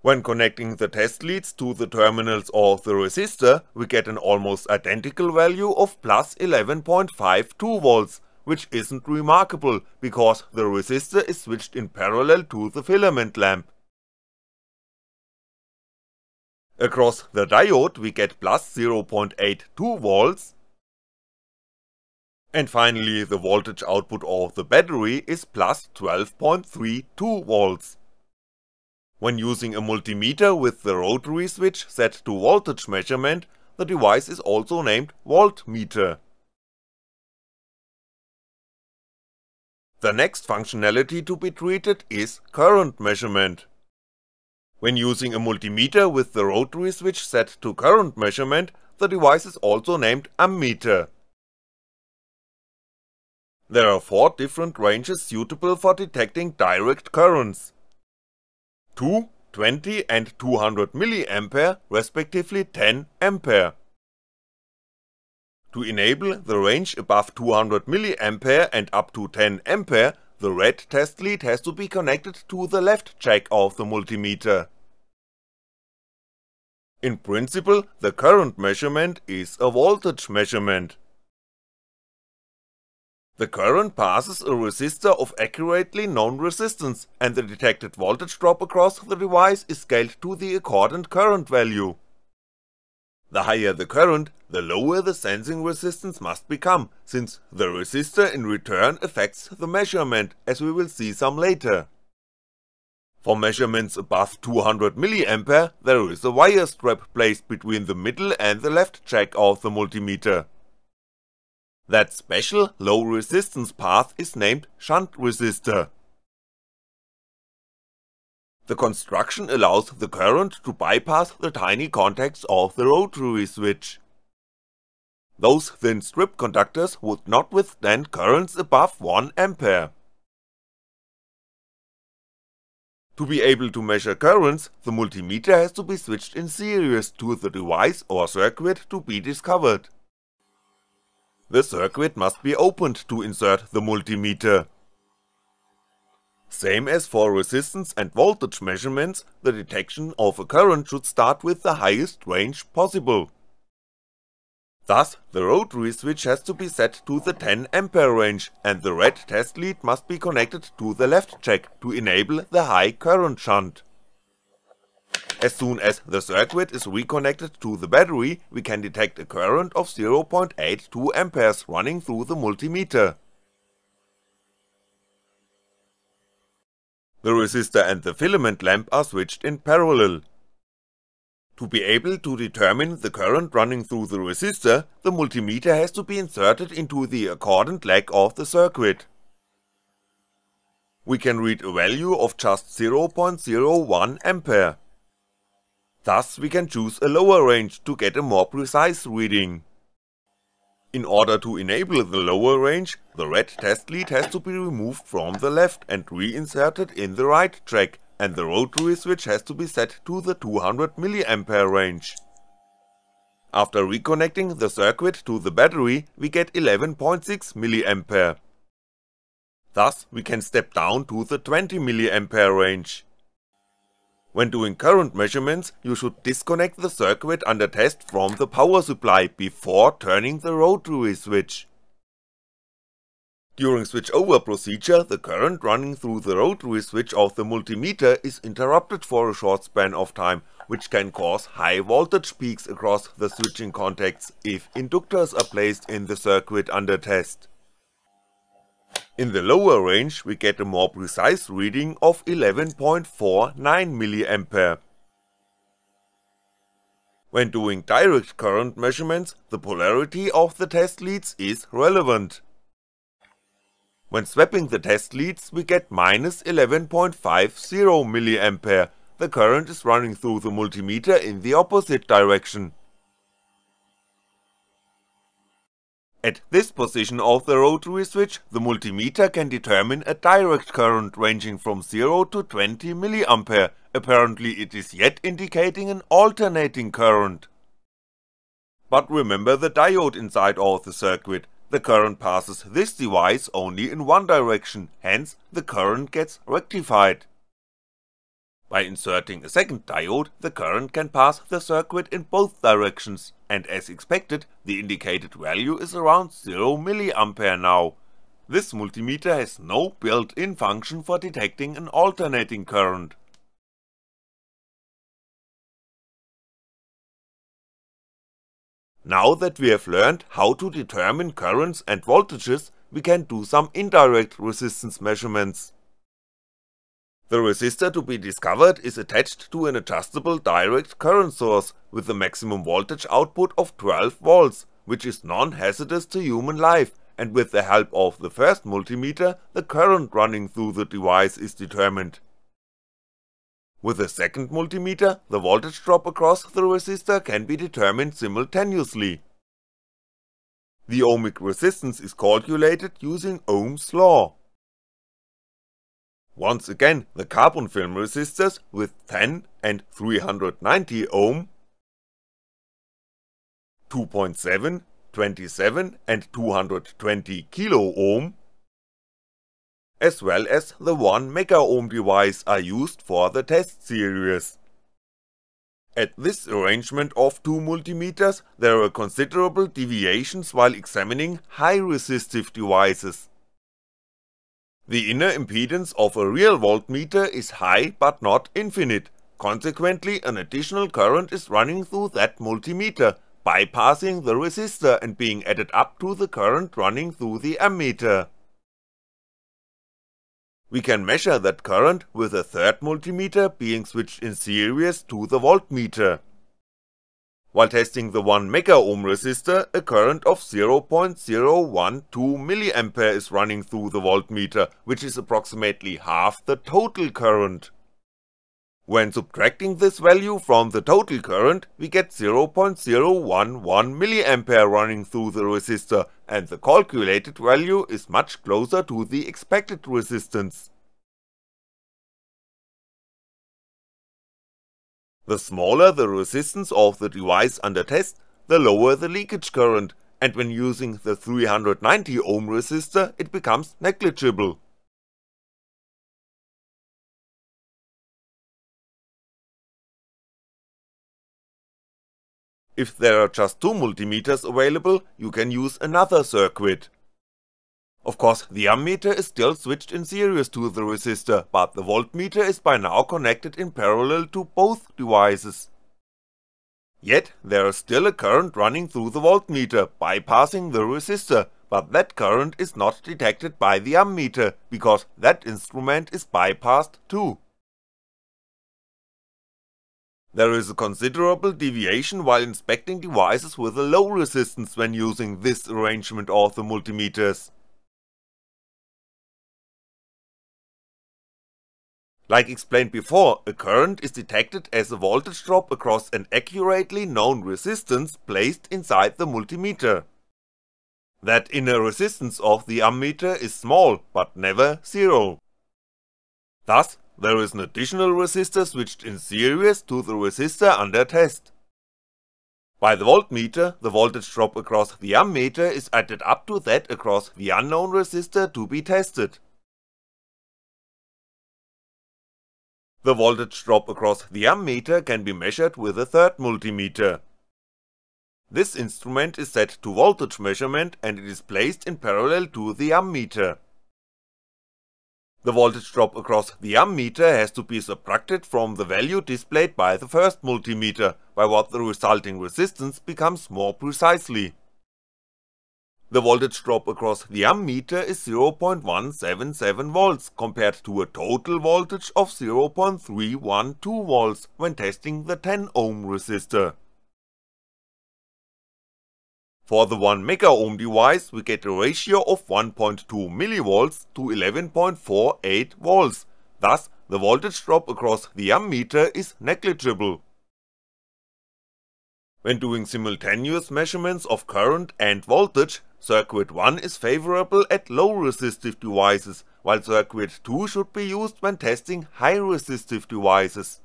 When connecting the test leads to the terminals of the resistor, we get an almost identical value of plus 11.52V, which isn't remarkable, because the resistor is switched in parallel to the filament lamp. Across the diode we get plus 0.82 volts, and finally the voltage output of the battery is plus 12.32 volts. When using a multimeter with the rotary switch set to voltage measurement, the device is also named voltmeter. The next functionality to be treated is current measurement. When using a multimeter with the rotary switch set to current measurement, the device is also named ammeter. There are 4 different ranges suitable for detecting direct currents. 2, 20 and 200mA respectively 10A. To enable the range above 200mA and up to 10A, the red test lead has to be connected to the left jack of the multimeter. In principle, the current measurement is a voltage measurement. The current passes a resistor of accurately known resistance and the detected voltage drop across the device is scaled to the accordant current value. The higher the current, the lower the sensing resistance must become, since the resistor in return affects the measurement, as we will see some later. For measurements above 200mA there is a wire strap placed between the middle and the left jack of the multimeter. That special low resistance path is named shunt resistor. The construction allows the current to bypass the tiny contacts of the rotary switch. Those thin strip conductors would not withstand currents above 1A. To be able to measure currents, the multimeter has to be switched in series to the device or circuit to be discovered. The circuit must be opened to insert the multimeter. Same as for resistance and voltage measurements, the detection of a current should start with the highest range possible. Thus, the rotary switch has to be set to the 10A range and the red test lead must be connected to the left check to enable the high current shunt. As soon as the circuit is reconnected to the battery, we can detect a current of 0.82A running through the multimeter. The resistor and the filament lamp are switched in parallel. To be able to determine the current running through the resistor, the multimeter has to be inserted into the accordant leg of the circuit. We can read a value of just 0.01A. Thus we can choose a lower range to get a more precise reading. In order to enable the lower range, the red test lead has to be removed from the left and reinserted in the right track, and the rotary switch has to be set to the 200mA range. After reconnecting the circuit to the battery, we get 11.6mA. Thus we can step down to the 20mA range. When doing current measurements, you should disconnect the circuit under test from the power supply before turning the rotary switch. During switchover procedure, the current running through the rotary switch of the multimeter is interrupted for a short span of time, which can cause high voltage peaks across the switching contacts if inductors are placed in the circuit under test. In the lower range we get a more precise reading of 11.49mA. When doing direct current measurements, the polarity of the test leads is relevant. When swapping the test leads we get minus 11.50mA, the current is running through the multimeter in the opposite direction. At this position of the rotary switch, the multimeter can determine a direct current ranging from 0 to 20mA, apparently it is yet indicating an alternating current. But remember the diode inside of the circuit, the current passes this device only in one direction, hence the current gets rectified. By inserting a second diode, the current can pass the circuit in both directions, and as expected, the indicated value is around 0mA now. This multimeter has no built-in function for detecting an alternating current. Now that we have learned how to determine currents and voltages, we can do some indirect resistance measurements. The resistor to be discovered is attached to an adjustable direct current source with a maximum voltage output of 12V, which is non-hazardous to human life, and with the help of the first multimeter the current running through the device is determined. With the second multimeter, the voltage drop across the resistor can be determined simultaneously. The ohmic resistance is calculated using Ohm's law, once again the carbon film resistors with 10 and 390 ohm, 2.7, 27 and 220 kilo ohm, as well as the 1 mega ohm device I used for the test series. At this arrangement of two multimeters there are considerable deviations while examining high resistive devices. The inner impedance of a real voltmeter is high but not infinite, consequently an additional current is running through that multimeter, bypassing the resistor and being added up to the current running through the ammeter. We can measure that current with a third multimeter being switched in series to the voltmeter. While testing the 1 mega ohm resistor, a current of 0.012mA is running through the voltmeter, which is approximately half the total current. When subtracting this value from the total current, we get 0.011mA running through the resistor, and the calculated value is much closer to the expected resistance. The smaller the resistance of the device under test, the lower the leakage current, and when using the 390 ohm resistor it becomes negligible. If there are just two multimeters available, you can use another circuit. Of course, the ammeter is still switched in series to the resistor, but the voltmeter is by now connected in parallel to both devices. Yet, there is still a current running through the voltmeter, bypassing the resistor, but that current is not detected by the ammeter, because that instrument is bypassed too. There is a considerable deviation while inspecting devices with a low resistance when using this arrangement of the multimeters. Like explained before, a current is detected as a voltage drop across an accurately known resistance placed inside the multimeter. That inner resistance of the ammeter is small, but never zero. Thus, there is an additional resistor switched in series to the resistor under test. By the voltmeter, the voltage drop across the ammeter is added up to that across the unknown resistor to be tested. The voltage drop across the ammeter can be measured with a third multimeter. This instrument is set to voltage measurement and it is placed in parallel to the ammeter. The voltage drop across the ammeter has to be subtracted from the value displayed by the first multimeter, by what the resulting resistance becomes more precisely. The voltage drop across the ammeter is 0.177V compared to a total voltage of 0.312V when testing the 10Ohm resistor. For the 1MΩ device we get a ratio of 1.2mV to 11.48V, thus the voltage drop across the ammeter is negligible. When doing simultaneous measurements of current and voltage, Circuit 1 is favorable at low resistive devices, while circuit 2 should be used when testing high resistive devices.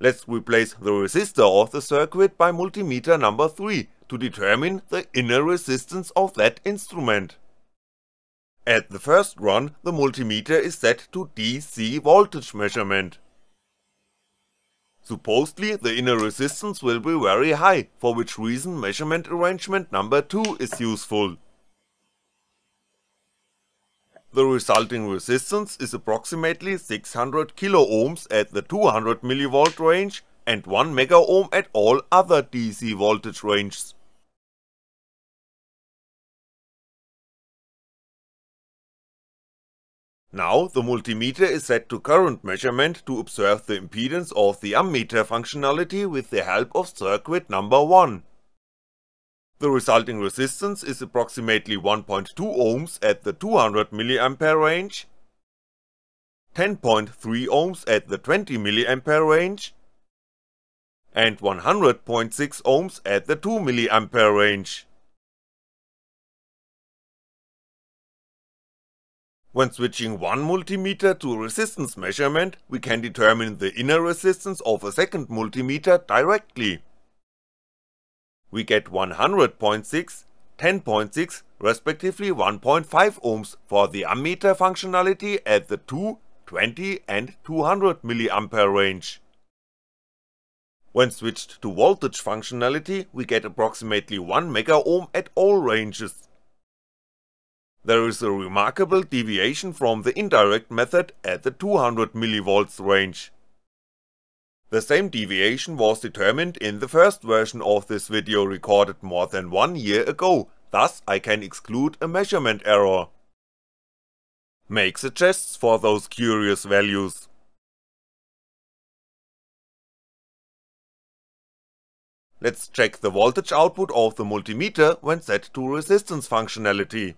Let's replace the resistor of the circuit by multimeter number 3 to determine the inner resistance of that instrument. At the first run, the multimeter is set to DC voltage measurement. Supposedly the inner resistance will be very high, for which reason measurement arrangement number 2 is useful. The resulting resistance is approximately 600 kilo ohms at the 200mV range and 1 mega ohm at all other DC voltage ranges. Now the multimeter is set to current measurement to observe the impedance of the ammeter functionality with the help of circuit number 1. The resulting resistance is approximately 1.2 ohms at the 200mA range, 10.3 ohms at the 20mA range, and 100.6 ohms at the 2mA range. When switching one multimeter to resistance measurement, we can determine the inner resistance of a second multimeter directly. We get 100.6, 10.6 respectively 1.5 ohms for the ammeter functionality at the 2, 20 and 200mA range. When switched to voltage functionality, we get approximately 1 megaohm at all ranges. There is a remarkable deviation from the indirect method at the 200mV range. The same deviation was determined in the first version of this video recorded more than one year ago, thus I can exclude a measurement error. Make suggests for those curious values. Let's check the voltage output of the multimeter when set to resistance functionality.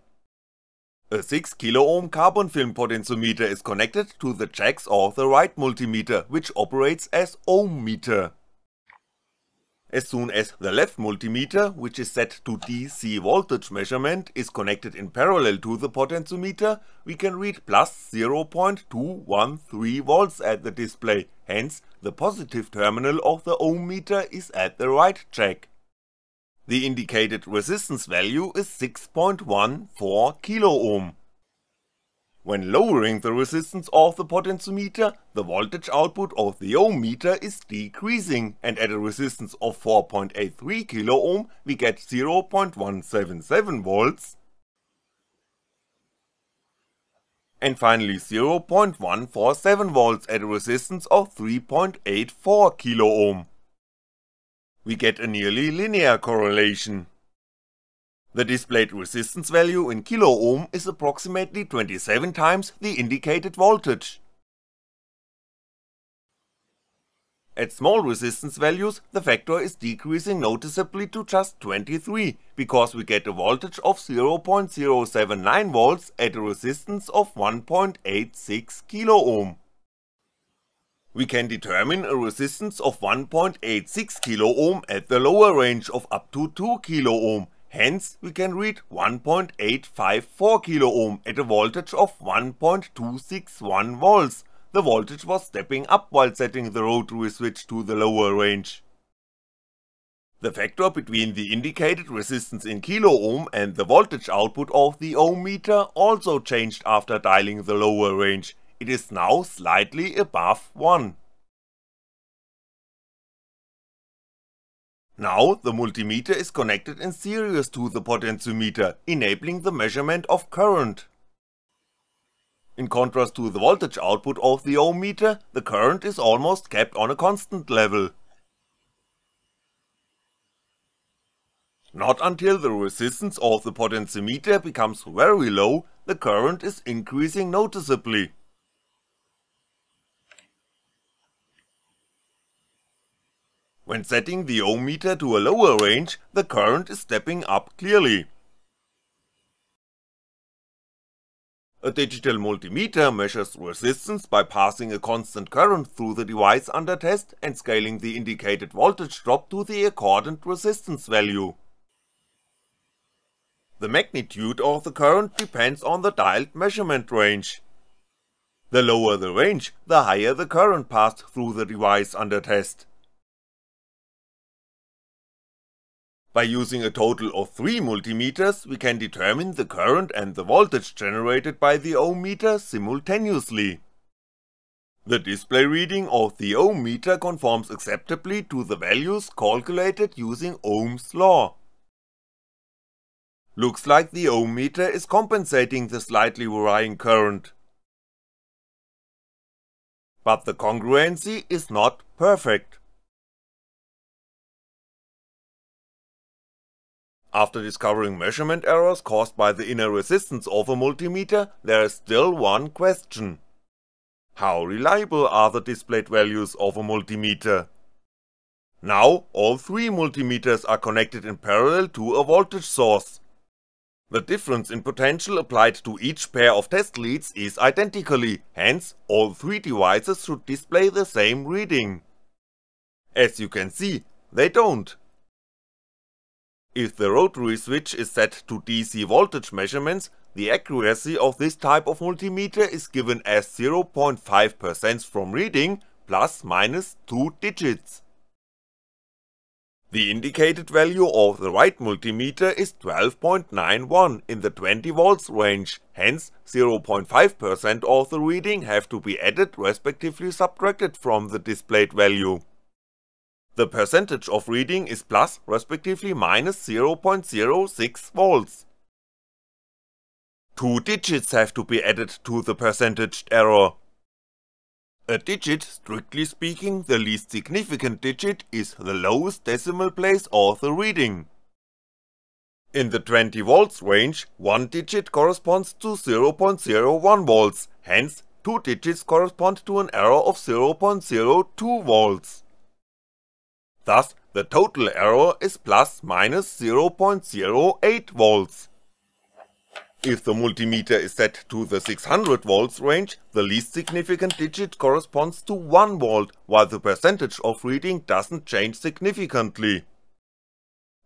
A 6 kiloohm carbon film potentiometer is connected to the jack's the right multimeter which operates as ohm meter. As soon as the left multimeter, which is set to DC voltage measurement, is connected in parallel to the potentiometer, we can read plus volts at the display, hence the positive terminal of the ohm meter is at the right jack. The indicated resistance value is 6.14 kOhm. When lowering the resistance of the potentiometer, the voltage output of the ohm meter is decreasing and at a resistance of 4.83 kOhm we get 0.177V and finally 0.147V at a resistance of 3.84 kOhm we get a nearly linear correlation. The displayed resistance value in kiloohm is approximately 27 times the indicated voltage. At small resistance values, the factor is decreasing noticeably to just 23, because we get a voltage of 0.079V at a resistance of 1.86 kiloohm. We can determine a resistance of 1.86 kiloohm at the lower range of up to 2 kiloohm, hence we can read 1.854 kiloohm at a voltage of 1.261 volts, the voltage was stepping up while setting the rotary switch to the lower range. The factor between the indicated resistance in kiloohm and the voltage output of the ohm meter also changed after dialing the lower range, it is now slightly above 1. Now the multimeter is connected in series to the potentiometer, enabling the measurement of current. In contrast to the voltage output of the ohmmeter, the current is almost kept on a constant level. Not until the resistance of the potentiometer becomes very low, the current is increasing noticeably. When setting the ohm meter to a lower range, the current is stepping up clearly. A digital multimeter measures resistance by passing a constant current through the device under test and scaling the indicated voltage drop to the accordant resistance value. The magnitude of the current depends on the dialed measurement range. The lower the range, the higher the current passed through the device under test. By using a total of 3 multimeters we can determine the current and the voltage generated by the ohm meter simultaneously. The display reading of the ohm meter conforms acceptably to the values calculated using Ohm's law. Looks like the ohm meter is compensating the slightly varying current. But the congruency is not perfect. After discovering measurement errors caused by the inner resistance of a multimeter, there is still one question. How reliable are the displayed values of a multimeter? Now all three multimeters are connected in parallel to a voltage source. The difference in potential applied to each pair of test leads is identically, hence all three devices should display the same reading. As you can see, they don't. If the rotary switch is set to DC voltage measurements, the accuracy of this type of multimeter is given as 0.5% from reading, plus minus 2 digits. The indicated value of the right multimeter is 12.91 in the 20V range, hence 0.5% of the reading have to be added respectively subtracted from the displayed value. The percentage of reading is plus respectively minus 0.06V. Two digits have to be added to the percentage error. A digit, strictly speaking, the least significant digit is the lowest decimal place of the reading. In the 20V range, one digit corresponds to 0.01V, hence two digits correspond to an error of 0.02V. Thus, the total error is plus minus 0.08 volts. If the multimeter is set to the 600 volts range, the least significant digit corresponds to 1 volt, while the percentage of reading doesn't change significantly.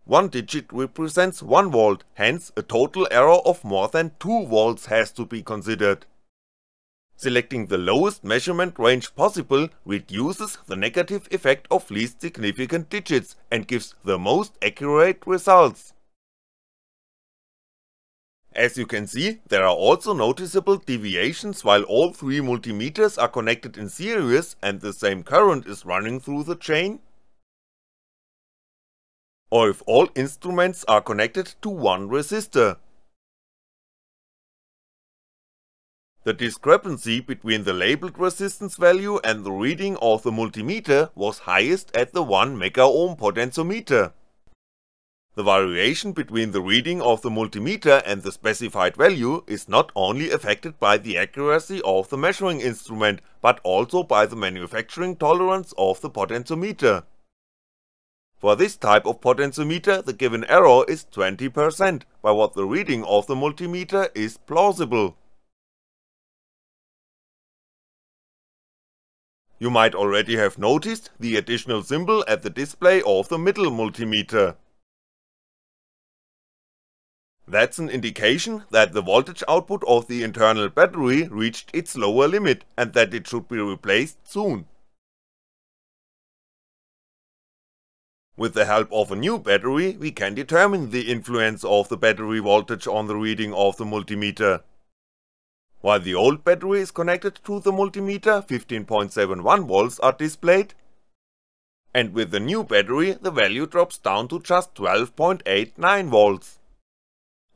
One digit represents 1 volt, hence a total error of more than 2 volts has to be considered. Selecting the lowest measurement range possible reduces the negative effect of least significant digits and gives the most accurate results. As you can see, there are also noticeable deviations while all three multimeters are connected in series and the same current is running through the chain, or if all instruments are connected to one resistor. The discrepancy between the labeled resistance value and the reading of the multimeter was highest at the 1MΩ potentiometer. The variation between the reading of the multimeter and the specified value is not only affected by the accuracy of the measuring instrument, but also by the manufacturing tolerance of the potentiometer. For this type of potentiometer the given error is 20%, by what the reading of the multimeter is plausible. You might already have noticed the additional symbol at the display of the middle multimeter. That's an indication that the voltage output of the internal battery reached its lower limit and that it should be replaced soon. With the help of a new battery we can determine the influence of the battery voltage on the reading of the multimeter. While the old battery is connected to the multimeter, 15.71V are displayed, and with the new battery the value drops down to just 12.89V.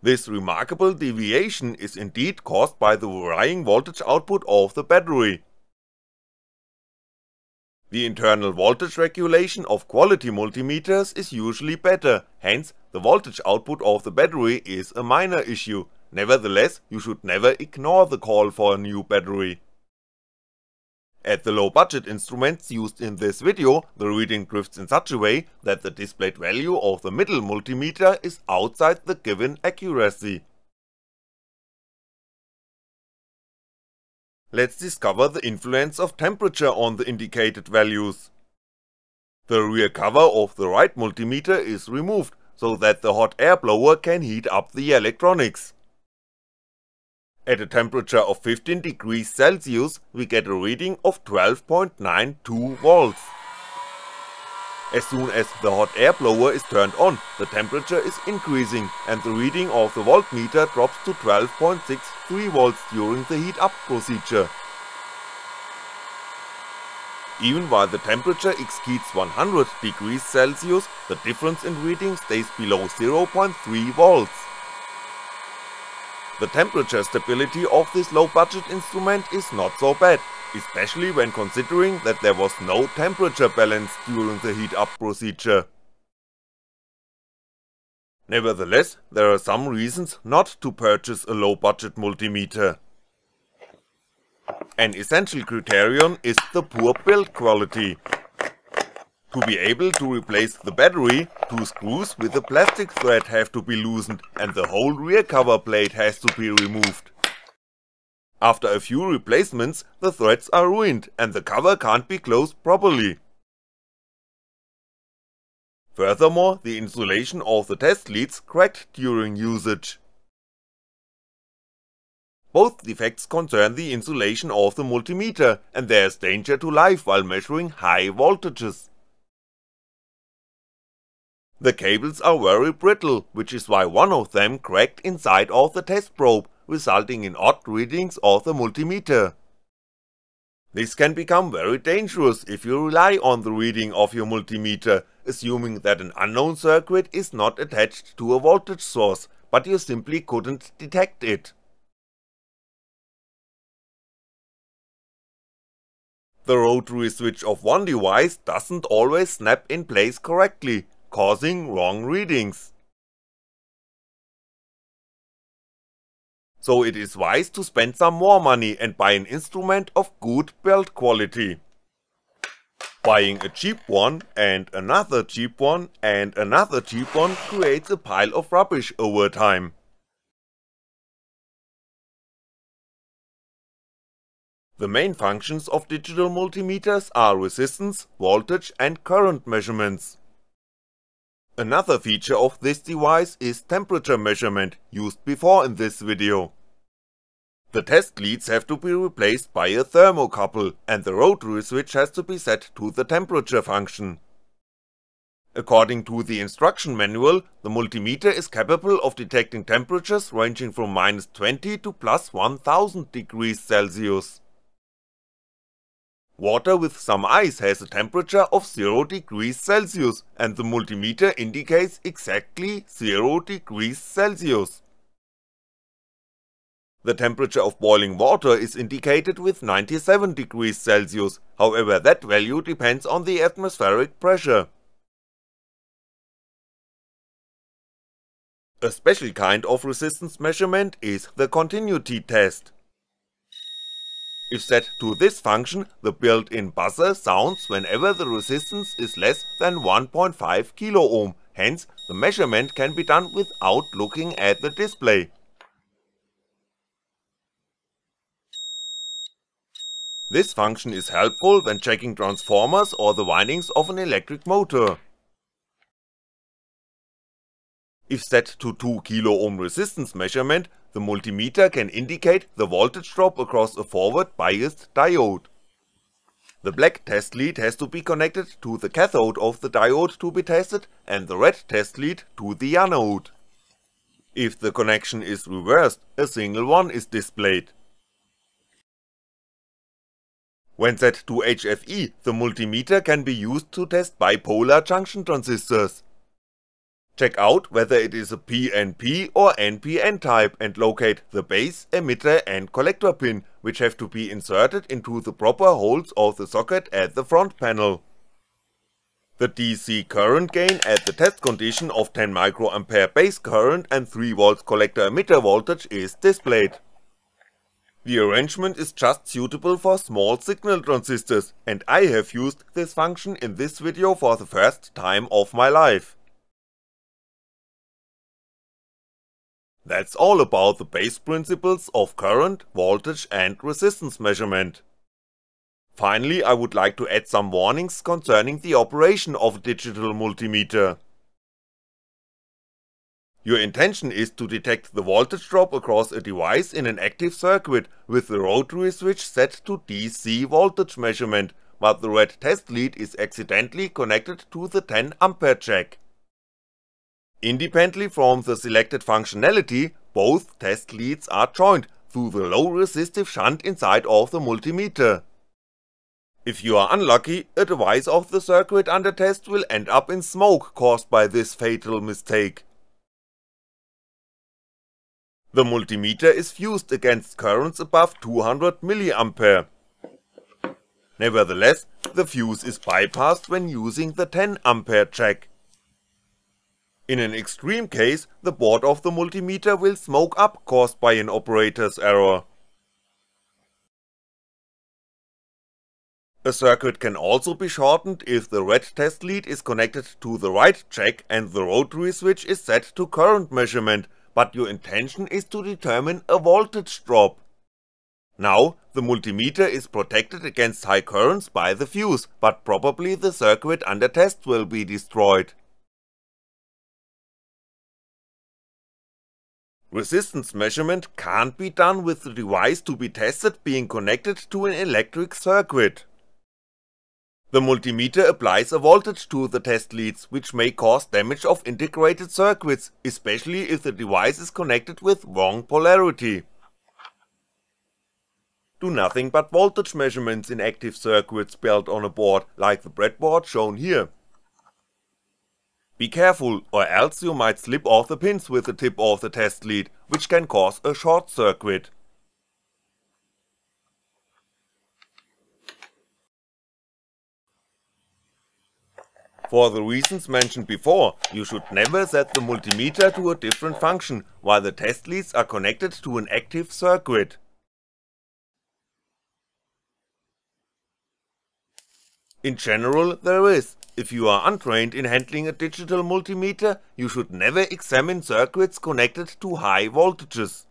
This remarkable deviation is indeed caused by the varying voltage output of the battery. The internal voltage regulation of quality multimeters is usually better, hence the voltage output of the battery is a minor issue, Nevertheless, you should never ignore the call for a new battery. At the low budget instruments used in this video, the reading drifts in such a way that the displayed value of the middle multimeter is outside the given accuracy. Let's discover the influence of temperature on the indicated values. The rear cover of the right multimeter is removed, so that the hot air blower can heat up the electronics. At a temperature of 15 degrees Celsius we get a reading of 12.92 volts. As soon as the hot air blower is turned on, the temperature is increasing and the reading of the voltmeter drops to 12.63 volts during the heat up procedure. Even while the temperature exceeds 100 degrees Celsius, the difference in reading stays below 0.3 volts. The temperature stability of this low budget instrument is not so bad, especially when considering that there was no temperature balance during the heat up procedure. Nevertheless, there are some reasons not to purchase a low budget multimeter. An essential criterion is the poor build quality, to be able to replace the battery, two screws with a plastic thread have to be loosened and the whole rear cover plate has to be removed. After a few replacements, the threads are ruined and the cover can't be closed properly. Furthermore, the insulation of the test leads cracked during usage. Both defects concern the insulation of the multimeter and there is danger to life while measuring high voltages. The cables are very brittle, which is why one of them cracked inside of the test probe, resulting in odd readings of the multimeter. This can become very dangerous if you rely on the reading of your multimeter, assuming that an unknown circuit is not attached to a voltage source, but you simply couldn't detect it. The rotary switch of one device doesn't always snap in place correctly, causing wrong readings. So it is wise to spend some more money and buy an instrument of good build quality. Buying a cheap one and another cheap one and another cheap one creates a pile of rubbish over time. The main functions of digital multimeters are resistance, voltage and current measurements. Another feature of this device is temperature measurement, used before in this video. The test leads have to be replaced by a thermocouple and the rotary switch has to be set to the temperature function. According to the instruction manual, the multimeter is capable of detecting temperatures ranging from minus 20 to plus 1000 degrees Celsius. Water with some ice has a temperature of 0 degrees Celsius and the multimeter indicates exactly 0 degrees Celsius. The temperature of boiling water is indicated with 97 degrees Celsius, however that value depends on the atmospheric pressure. A special kind of resistance measurement is the continuity test. If set to this function, the built-in buzzer sounds whenever the resistance is less than 1.5 kiloohm. hence the measurement can be done without looking at the display. This function is helpful when checking transformers or the windings of an electric motor. If set to 2 kΩ resistance measurement, the multimeter can indicate the voltage drop across a forward biased diode. The black test lead has to be connected to the cathode of the diode to be tested and the red test lead to the anode. If the connection is reversed, a single one is displayed. When set to HFE, the multimeter can be used to test bipolar junction transistors. Check out whether it is a PNP or NPN type and locate the base, emitter and collector pin, which have to be inserted into the proper holes of the socket at the front panel. The DC current gain at the test condition of 10 microampere base current and 3V collector emitter voltage is displayed. The arrangement is just suitable for small signal transistors and I have used this function in this video for the first time of my life. That's all about the base principles of current, voltage and resistance measurement. Finally I would like to add some warnings concerning the operation of digital multimeter. Your intention is to detect the voltage drop across a device in an active circuit with the rotary switch set to DC voltage measurement, but the red test lead is accidentally connected to the 10A check. Independently from the selected functionality, both test leads are joined through the low resistive shunt inside of the multimeter. If you are unlucky, a device of the circuit under test will end up in smoke caused by this fatal mistake. The multimeter is fused against currents above 200mA. Nevertheless, the fuse is bypassed when using the 10A check. In an extreme case, the board of the multimeter will smoke up caused by an operator's error. A circuit can also be shortened if the red test lead is connected to the right check and the rotary switch is set to current measurement, but your intention is to determine a voltage drop. Now, the multimeter is protected against high currents by the fuse, but probably the circuit under test will be destroyed. Resistance measurement can't be done with the device to be tested being connected to an electric circuit. The multimeter applies a voltage to the test leads which may cause damage of integrated circuits, especially if the device is connected with wrong polarity. Do nothing but voltage measurements in active circuits built on a board like the breadboard shown here. Be careful or else you might slip off the pins with the tip of the test lead, which can cause a short circuit. For the reasons mentioned before, you should never set the multimeter to a different function while the test leads are connected to an active circuit. In general, there is. If you are untrained in handling a digital multimeter, you should never examine circuits connected to high voltages.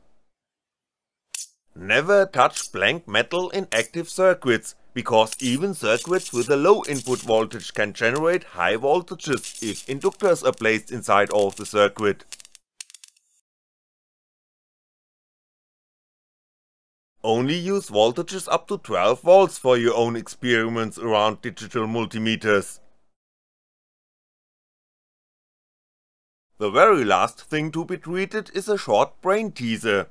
Never touch blank metal in active circuits, because even circuits with a low input voltage can generate high voltages if inductors are placed inside of the circuit. Only use voltages up to 12V for your own experiments around digital multimeters. The very last thing to be treated is a short brain teaser.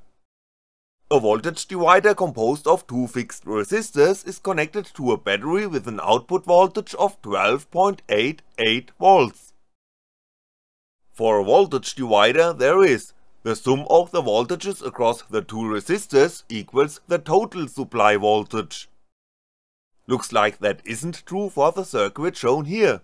A voltage divider composed of two fixed resistors is connected to a battery with an output voltage of 12.88V. For a voltage divider there is, the sum of the voltages across the two resistors equals the total supply voltage. Looks like that isn't true for the circuit shown here.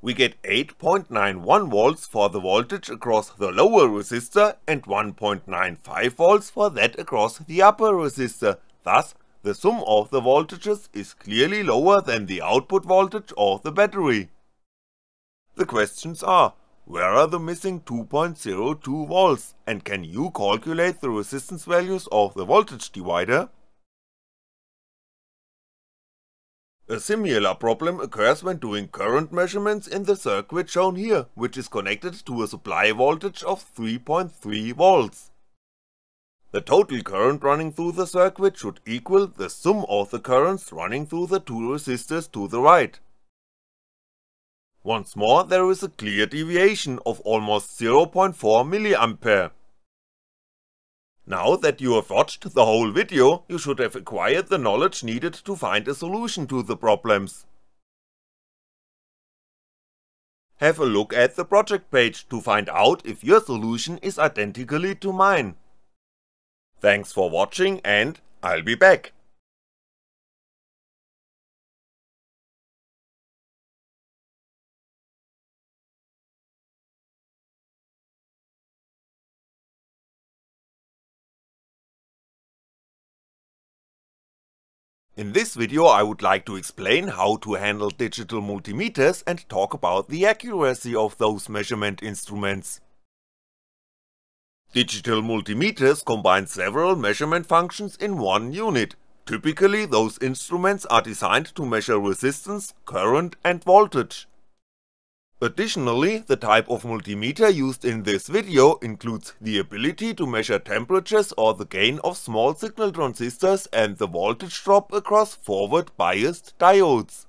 We get 8.91V for the voltage across the lower resistor and 1.95V for that across the upper resistor, thus the sum of the voltages is clearly lower than the output voltage of the battery. The questions are, where are the missing 2.02 volts and can you calculate the resistance values of the voltage divider? A similar problem occurs when doing current measurements in the circuit shown here, which is connected to a supply voltage of 3.3 volts. The total current running through the circuit should equal the sum of the currents running through the two resistors to the right, once more there is a clear deviation of almost 0.4mA. Now that you have watched the whole video, you should have acquired the knowledge needed to find a solution to the problems. Have a look at the project page to find out if your solution is identically to mine. Thanks for watching and I'll be back. In this video I would like to explain how to handle digital multimeters and talk about the accuracy of those measurement instruments. Digital multimeters combine several measurement functions in one unit. Typically those instruments are designed to measure resistance, current and voltage. Additionally, the type of multimeter used in this video includes the ability to measure temperatures or the gain of small signal transistors and the voltage drop across forward biased diodes.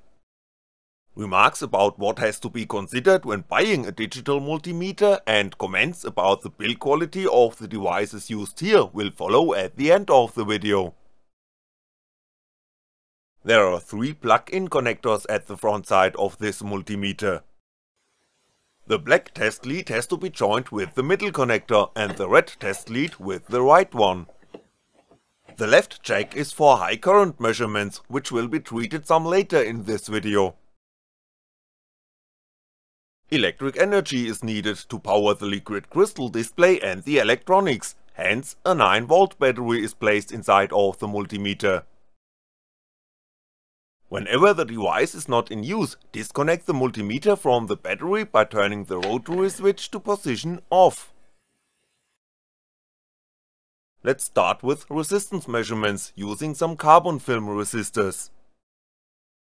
Remarks about what has to be considered when buying a digital multimeter and comments about the build quality of the devices used here will follow at the end of the video. There are three plug-in connectors at the front side of this multimeter. The black test lead has to be joined with the middle connector and the red test lead with the right one. The left jack is for high current measurements, which will be treated some later in this video. Electric energy is needed to power the liquid crystal display and the electronics, hence a 9V battery is placed inside of the multimeter. Whenever the device is not in use, disconnect the multimeter from the battery by turning the rotary switch to position off. Let's start with resistance measurements using some carbon film resistors.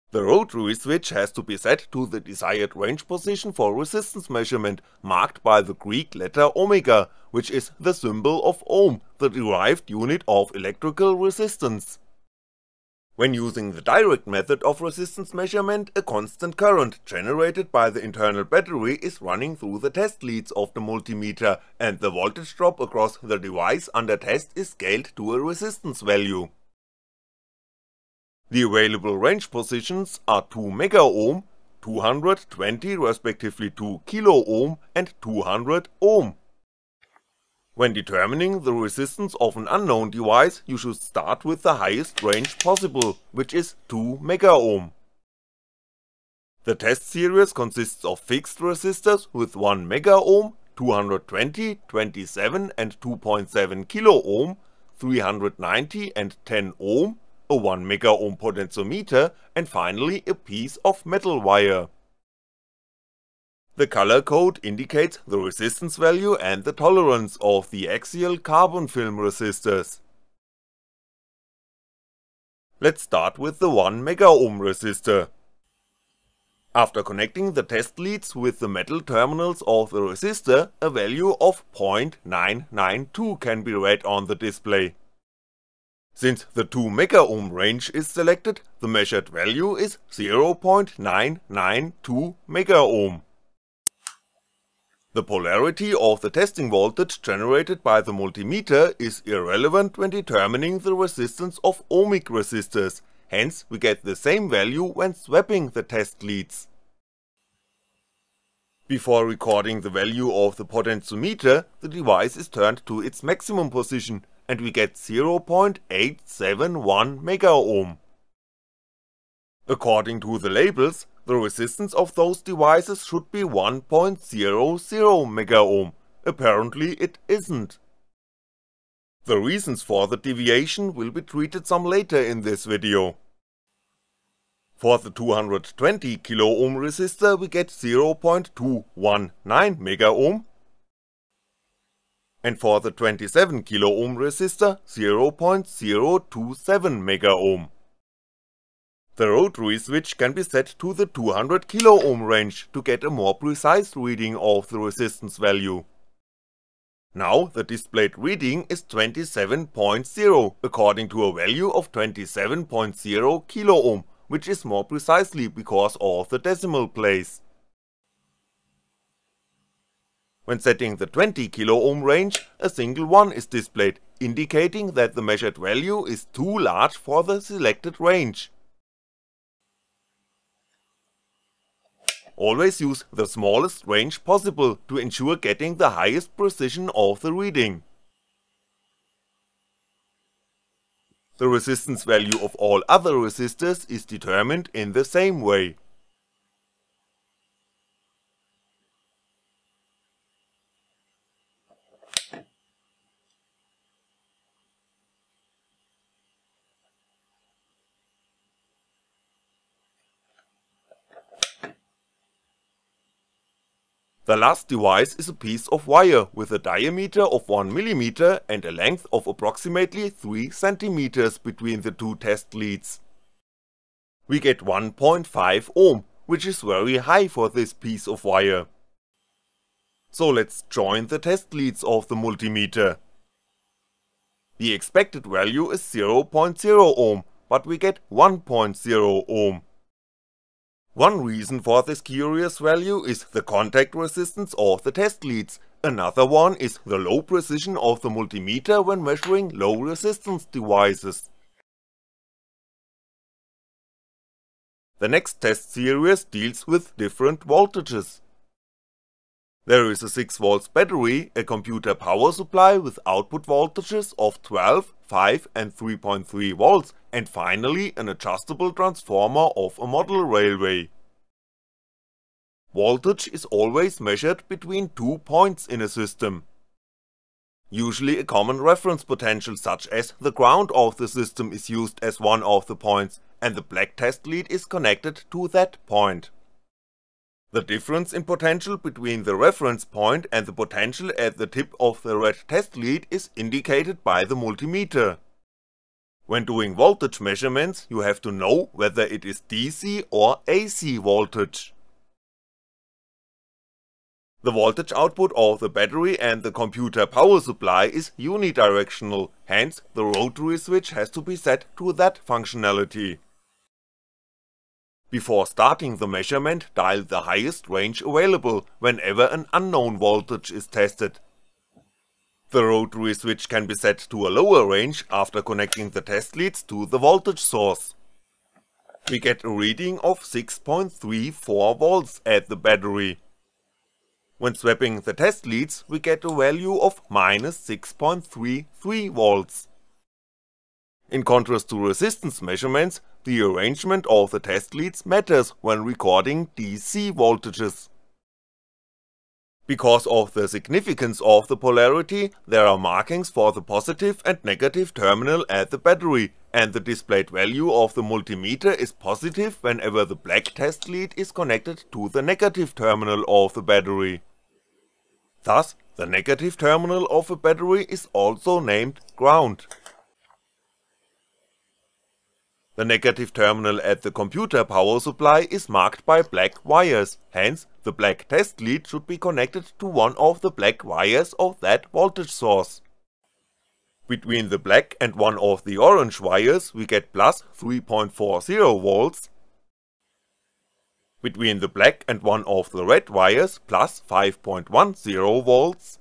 The rotary switch has to be set to the desired range position for resistance measurement, marked by the Greek letter omega, which is the symbol of ohm, the derived unit of electrical resistance. When using the direct method of resistance measurement, a constant current generated by the internal battery is running through the test leads of the multimeter and the voltage drop across the device under test is scaled to a resistance value. The available range positions are 2 ohm, 220 respectively 2 kilo ohm and 200 ohm when determining the resistance of an unknown device, you should start with the highest range possible, which is 2 megaohm. The test series consists of fixed resistors with 1 megaohm, 220, 27 and 2.7 kiloohm, 390 and 10 ohm, a 1 megaohm potentiometer and finally a piece of metal wire. The color code indicates the resistance value and the tolerance of the axial carbon film resistors. Let's start with the 1 megaohm resistor. After connecting the test leads with the metal terminals of the resistor, a value of 0.992 can be read on the display. Since the 2 ohm range is selected, the measured value is 0.992 megaohm. The polarity of the testing voltage generated by the multimeter is irrelevant when determining the resistance of ohmic resistors, hence we get the same value when swapping the test leads. Before recording the value of the potentiometer, the device is turned to its maximum position and we get 0.871 megaohm. According to the labels, the resistance of those devices should be one megaohm. apparently it isn't. The reasons for the deviation will be treated some later in this video. For the 220 kiloohm resistor we get 0219 megaohm, and for the 27 kiloohm resistor 0.027 megaohm. The rotary switch can be set to the 200 kiloohm range to get a more precise reading of the resistance value. Now the displayed reading is 27.0 according to a value of 27.0 kiloohm, which is more precisely because of the decimal place. When setting the 20 kiloohm range, a single 1 is displayed, indicating that the measured value is too large for the selected range. always use the smallest range possible to ensure getting the highest precision of the reading. The resistance value of all other resistors is determined in the same way. The last device is a piece of wire with a diameter of 1mm and a length of approximately 3cm between the two test leads. We get 1.5 ohm, which is very high for this piece of wire. So let's join the test leads of the multimeter. The expected value is 0.0 ohm, but we get 1.0 ohm. One reason for this curious value is the contact resistance of the test leads, another one is the low precision of the multimeter when measuring low resistance devices. The next test series deals with different voltages. There is a 6V battery, a computer power supply with output voltages of 12 5 and 3.3V and finally an adjustable transformer of a model railway. Voltage is always measured between two points in a system. Usually a common reference potential such as the ground of the system is used as one of the points and the black test lead is connected to that point. The difference in potential between the reference point and the potential at the tip of the red test lead is indicated by the multimeter. When doing voltage measurements, you have to know whether it is DC or AC voltage. The voltage output of the battery and the computer power supply is unidirectional, hence the rotary switch has to be set to that functionality. Before starting the measurement, dial the highest range available whenever an unknown voltage is tested. The rotary switch can be set to a lower range after connecting the test leads to the voltage source. We get a reading of 6.34V at the battery. When swapping the test leads, we get a value of minus 6.33V. In contrast to resistance measurements, the arrangement of the test leads matters when recording DC voltages. Because of the significance of the polarity, there are markings for the positive and negative terminal at the battery, and the displayed value of the multimeter is positive whenever the black test lead is connected to the negative terminal of the battery. Thus, the negative terminal of a battery is also named ground. The negative terminal at the computer power supply is marked by black wires, hence the black test lead should be connected to one of the black wires of that voltage source. Between the black and one of the orange wires we get plus 3.40V, between the black and one of the red wires plus 5.10V,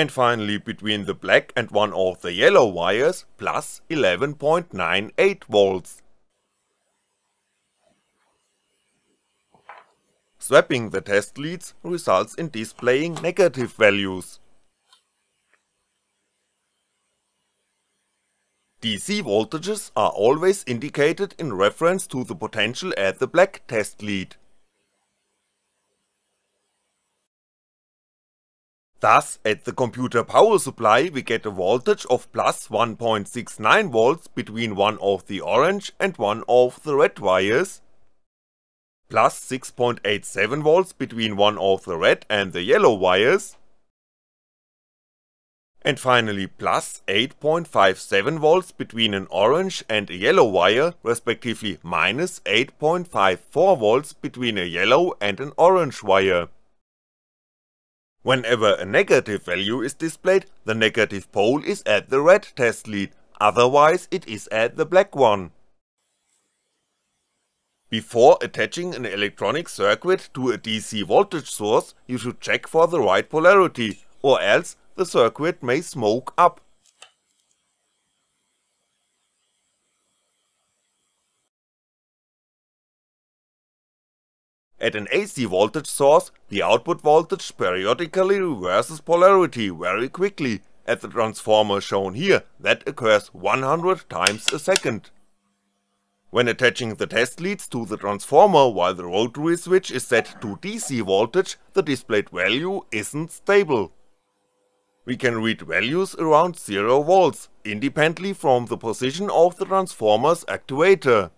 and finally between the black and one of the yellow wires plus 11.98V. Swapping the test leads results in displaying negative values. DC voltages are always indicated in reference to the potential at the black test lead. Thus, at the computer power supply we get a voltage of plus 1.69V between one of the orange and one of the red wires, plus 6.87V between one of the red and the yellow wires, and finally plus 8.57V between an orange and a yellow wire, respectively minus 8.54V between a yellow and an orange wire. Whenever a negative value is displayed, the negative pole is at the red test lead, otherwise it is at the black one. Before attaching an electronic circuit to a DC voltage source, you should check for the right polarity, or else the circuit may smoke up. At an AC voltage source, the output voltage periodically reverses polarity very quickly, at the transformer shown here, that occurs 100 times a second. When attaching the test leads to the transformer while the rotary switch is set to DC voltage, the displayed value isn't stable. We can read values around 0V, independently from the position of the transformer's actuator.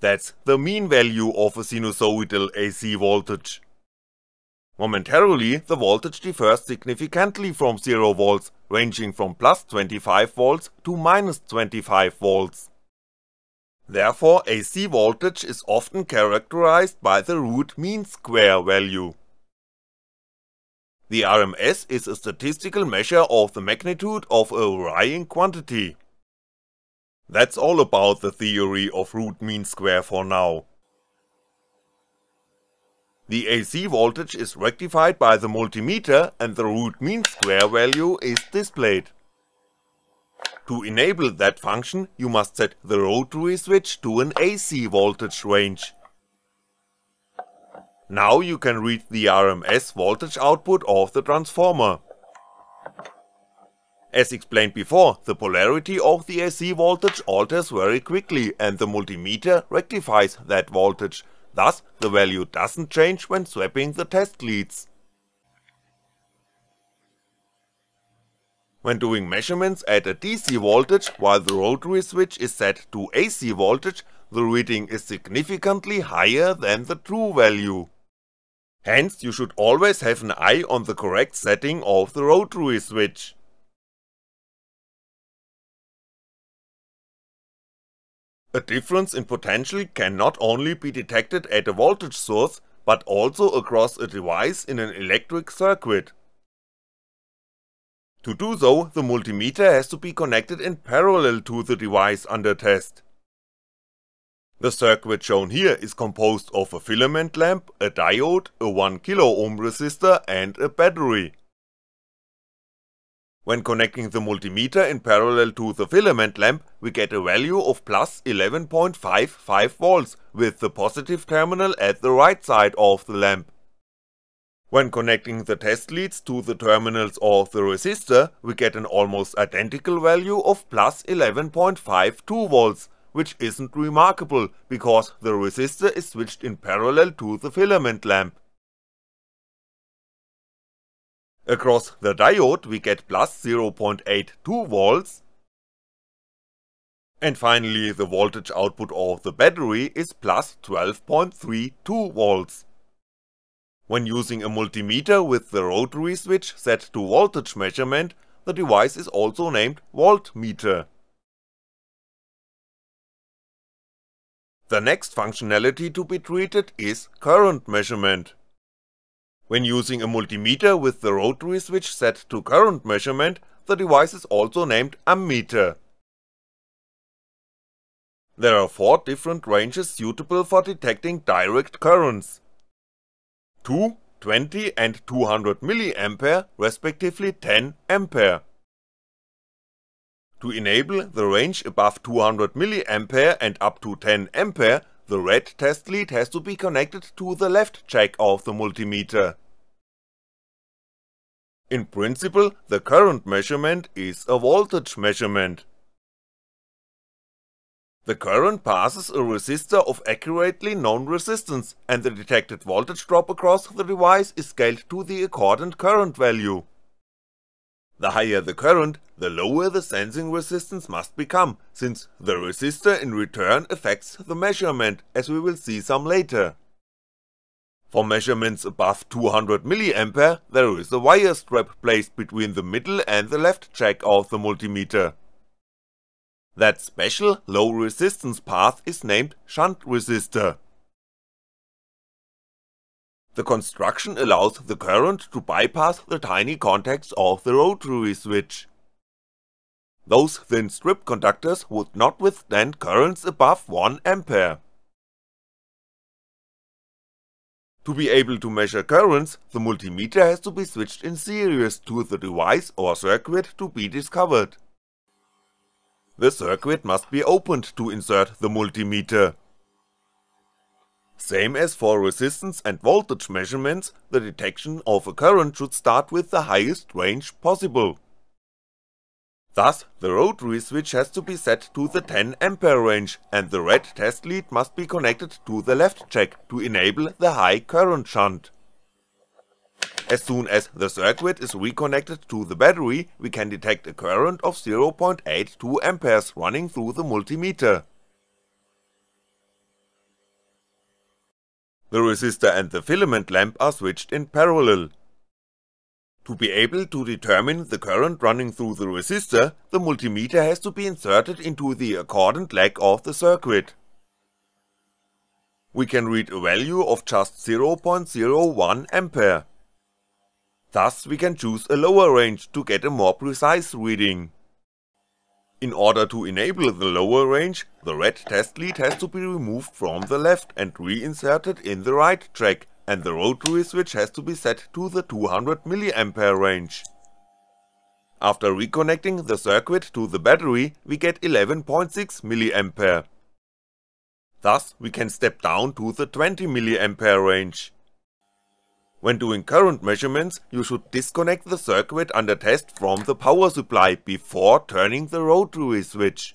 That's the mean value of a sinusoidal AC voltage. Momentarily, the voltage differs significantly from 0V, ranging from plus 25V to minus 25V. Therefore AC voltage is often characterized by the root mean square value. The RMS is a statistical measure of the magnitude of a varying quantity, that's all about the theory of root mean square for now. The AC voltage is rectified by the multimeter and the root mean square value is displayed. To enable that function, you must set the rotary switch to an AC voltage range. Now you can read the RMS voltage output of the transformer. As explained before, the polarity of the AC voltage alters very quickly and the multimeter rectifies that voltage, thus the value doesn't change when swapping the test leads. When doing measurements at a DC voltage while the rotary switch is set to AC voltage, the reading is significantly higher than the true value. Hence you should always have an eye on the correct setting of the rotary switch. A difference in potential can not only be detected at a voltage source, but also across a device in an electric circuit. To do so, the multimeter has to be connected in parallel to the device under test. The circuit shown here is composed of a filament lamp, a diode, a 1kΩ resistor and a battery. When connecting the multimeter in parallel to the filament lamp, we get a value of plus 11.55V with the positive terminal at the right side of the lamp. When connecting the test leads to the terminals of the resistor, we get an almost identical value of plus 11.52V, which isn't remarkable, because the resistor is switched in parallel to the filament lamp. Across the diode we get plus 0.82 volts, and finally the voltage output of the battery is plus 12.32 volts. When using a multimeter with the rotary switch set to voltage measurement, the device is also named voltmeter. The next functionality to be treated is current measurement. When using a multimeter with the rotary switch set to current measurement, the device is also named ammeter. There are 4 different ranges suitable for detecting direct currents. 2, 20 and 200mA respectively 10A. To enable the range above 200mA and up to 10A, the red test lead has to be connected to the left jack of the multimeter. In principle, the current measurement is a voltage measurement. The current passes a resistor of accurately known resistance and the detected voltage drop across the device is scaled to the accordant current value. The higher the current, the lower the sensing resistance must become, since the resistor in return affects the measurement, as we will see some later. For measurements above 200mA there is a wire strap placed between the middle and the left jack of the multimeter. That special low resistance path is named shunt resistor. The construction allows the current to bypass the tiny contacts of the rotary switch. Those thin strip conductors would not withstand currents above 1A. To be able to measure currents, the multimeter has to be switched in series to the device or circuit to be discovered. The circuit must be opened to insert the multimeter. Same as for resistance and voltage measurements, the detection of a current should start with the highest range possible. Thus, the rotary switch has to be set to the 10A range and the red test lead must be connected to the left check to enable the high current shunt. As soon as the circuit is reconnected to the battery, we can detect a current of 0.82A running through the multimeter. The resistor and the filament lamp are switched in parallel. To be able to determine the current running through the resistor, the multimeter has to be inserted into the accordant leg of the circuit. We can read a value of just 0.01A. Thus we can choose a lower range to get a more precise reading. In order to enable the lower range, the red test lead has to be removed from the left and reinserted in the right track, and the rotary switch has to be set to the 200mA range. After reconnecting the circuit to the battery, we get 11.6mA. Thus we can step down to the 20mA range. When doing current measurements, you should disconnect the circuit under test from the power supply before turning the rotary switch.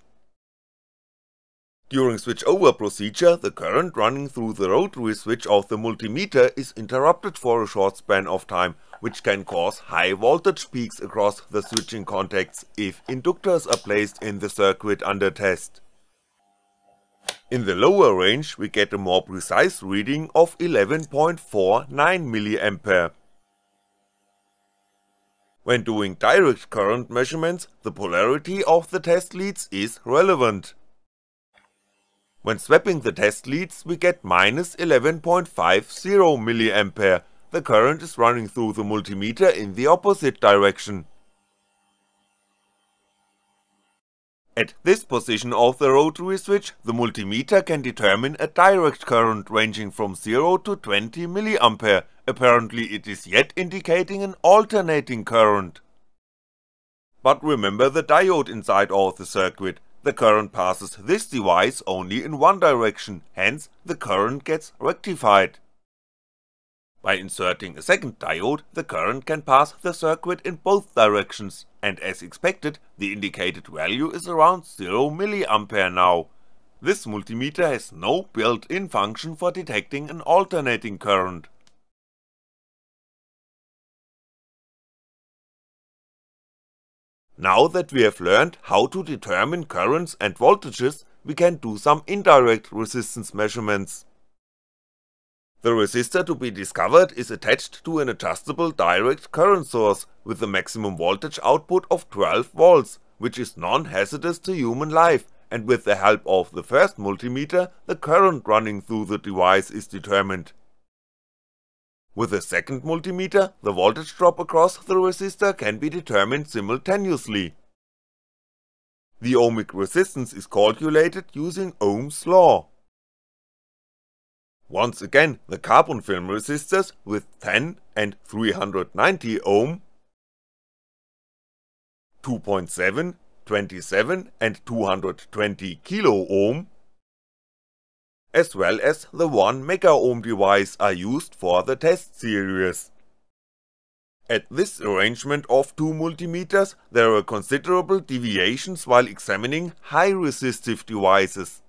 During switchover procedure, the current running through the rotary switch of the multimeter is interrupted for a short span of time, which can cause high voltage peaks across the switching contacts if inductors are placed in the circuit under test. In the lower range we get a more precise reading of 11.49mA. When doing direct current measurements, the polarity of the test leads is relevant. When swapping the test leads we get minus 11.50mA, the current is running through the multimeter in the opposite direction. At this position of the rotary switch, the multimeter can determine a direct current ranging from 0 to 20mA, apparently it is yet indicating an alternating current. But remember the diode inside of the circuit, the current passes this device only in one direction, hence the current gets rectified. By inserting a second diode, the current can pass the circuit in both directions, and as expected, the indicated value is around 0 mA now. This multimeter has no built-in function for detecting an alternating current. Now that we have learned how to determine currents and voltages, we can do some indirect resistance measurements. The resistor to be discovered is attached to an adjustable direct current source with a maximum voltage output of 12V, which is non-hazardous to human life, and with the help of the first multimeter the current running through the device is determined. With the second multimeter, the voltage drop across the resistor can be determined simultaneously. The ohmic resistance is calculated using Ohm's law. Once again the carbon film resistors with 10 and 390 ohm, 2.7, 27 and 220 kilo ohm, as well as the 1 mega ohm device are used for the test series. At this arrangement of two multimeters there are considerable deviations while examining high resistive devices.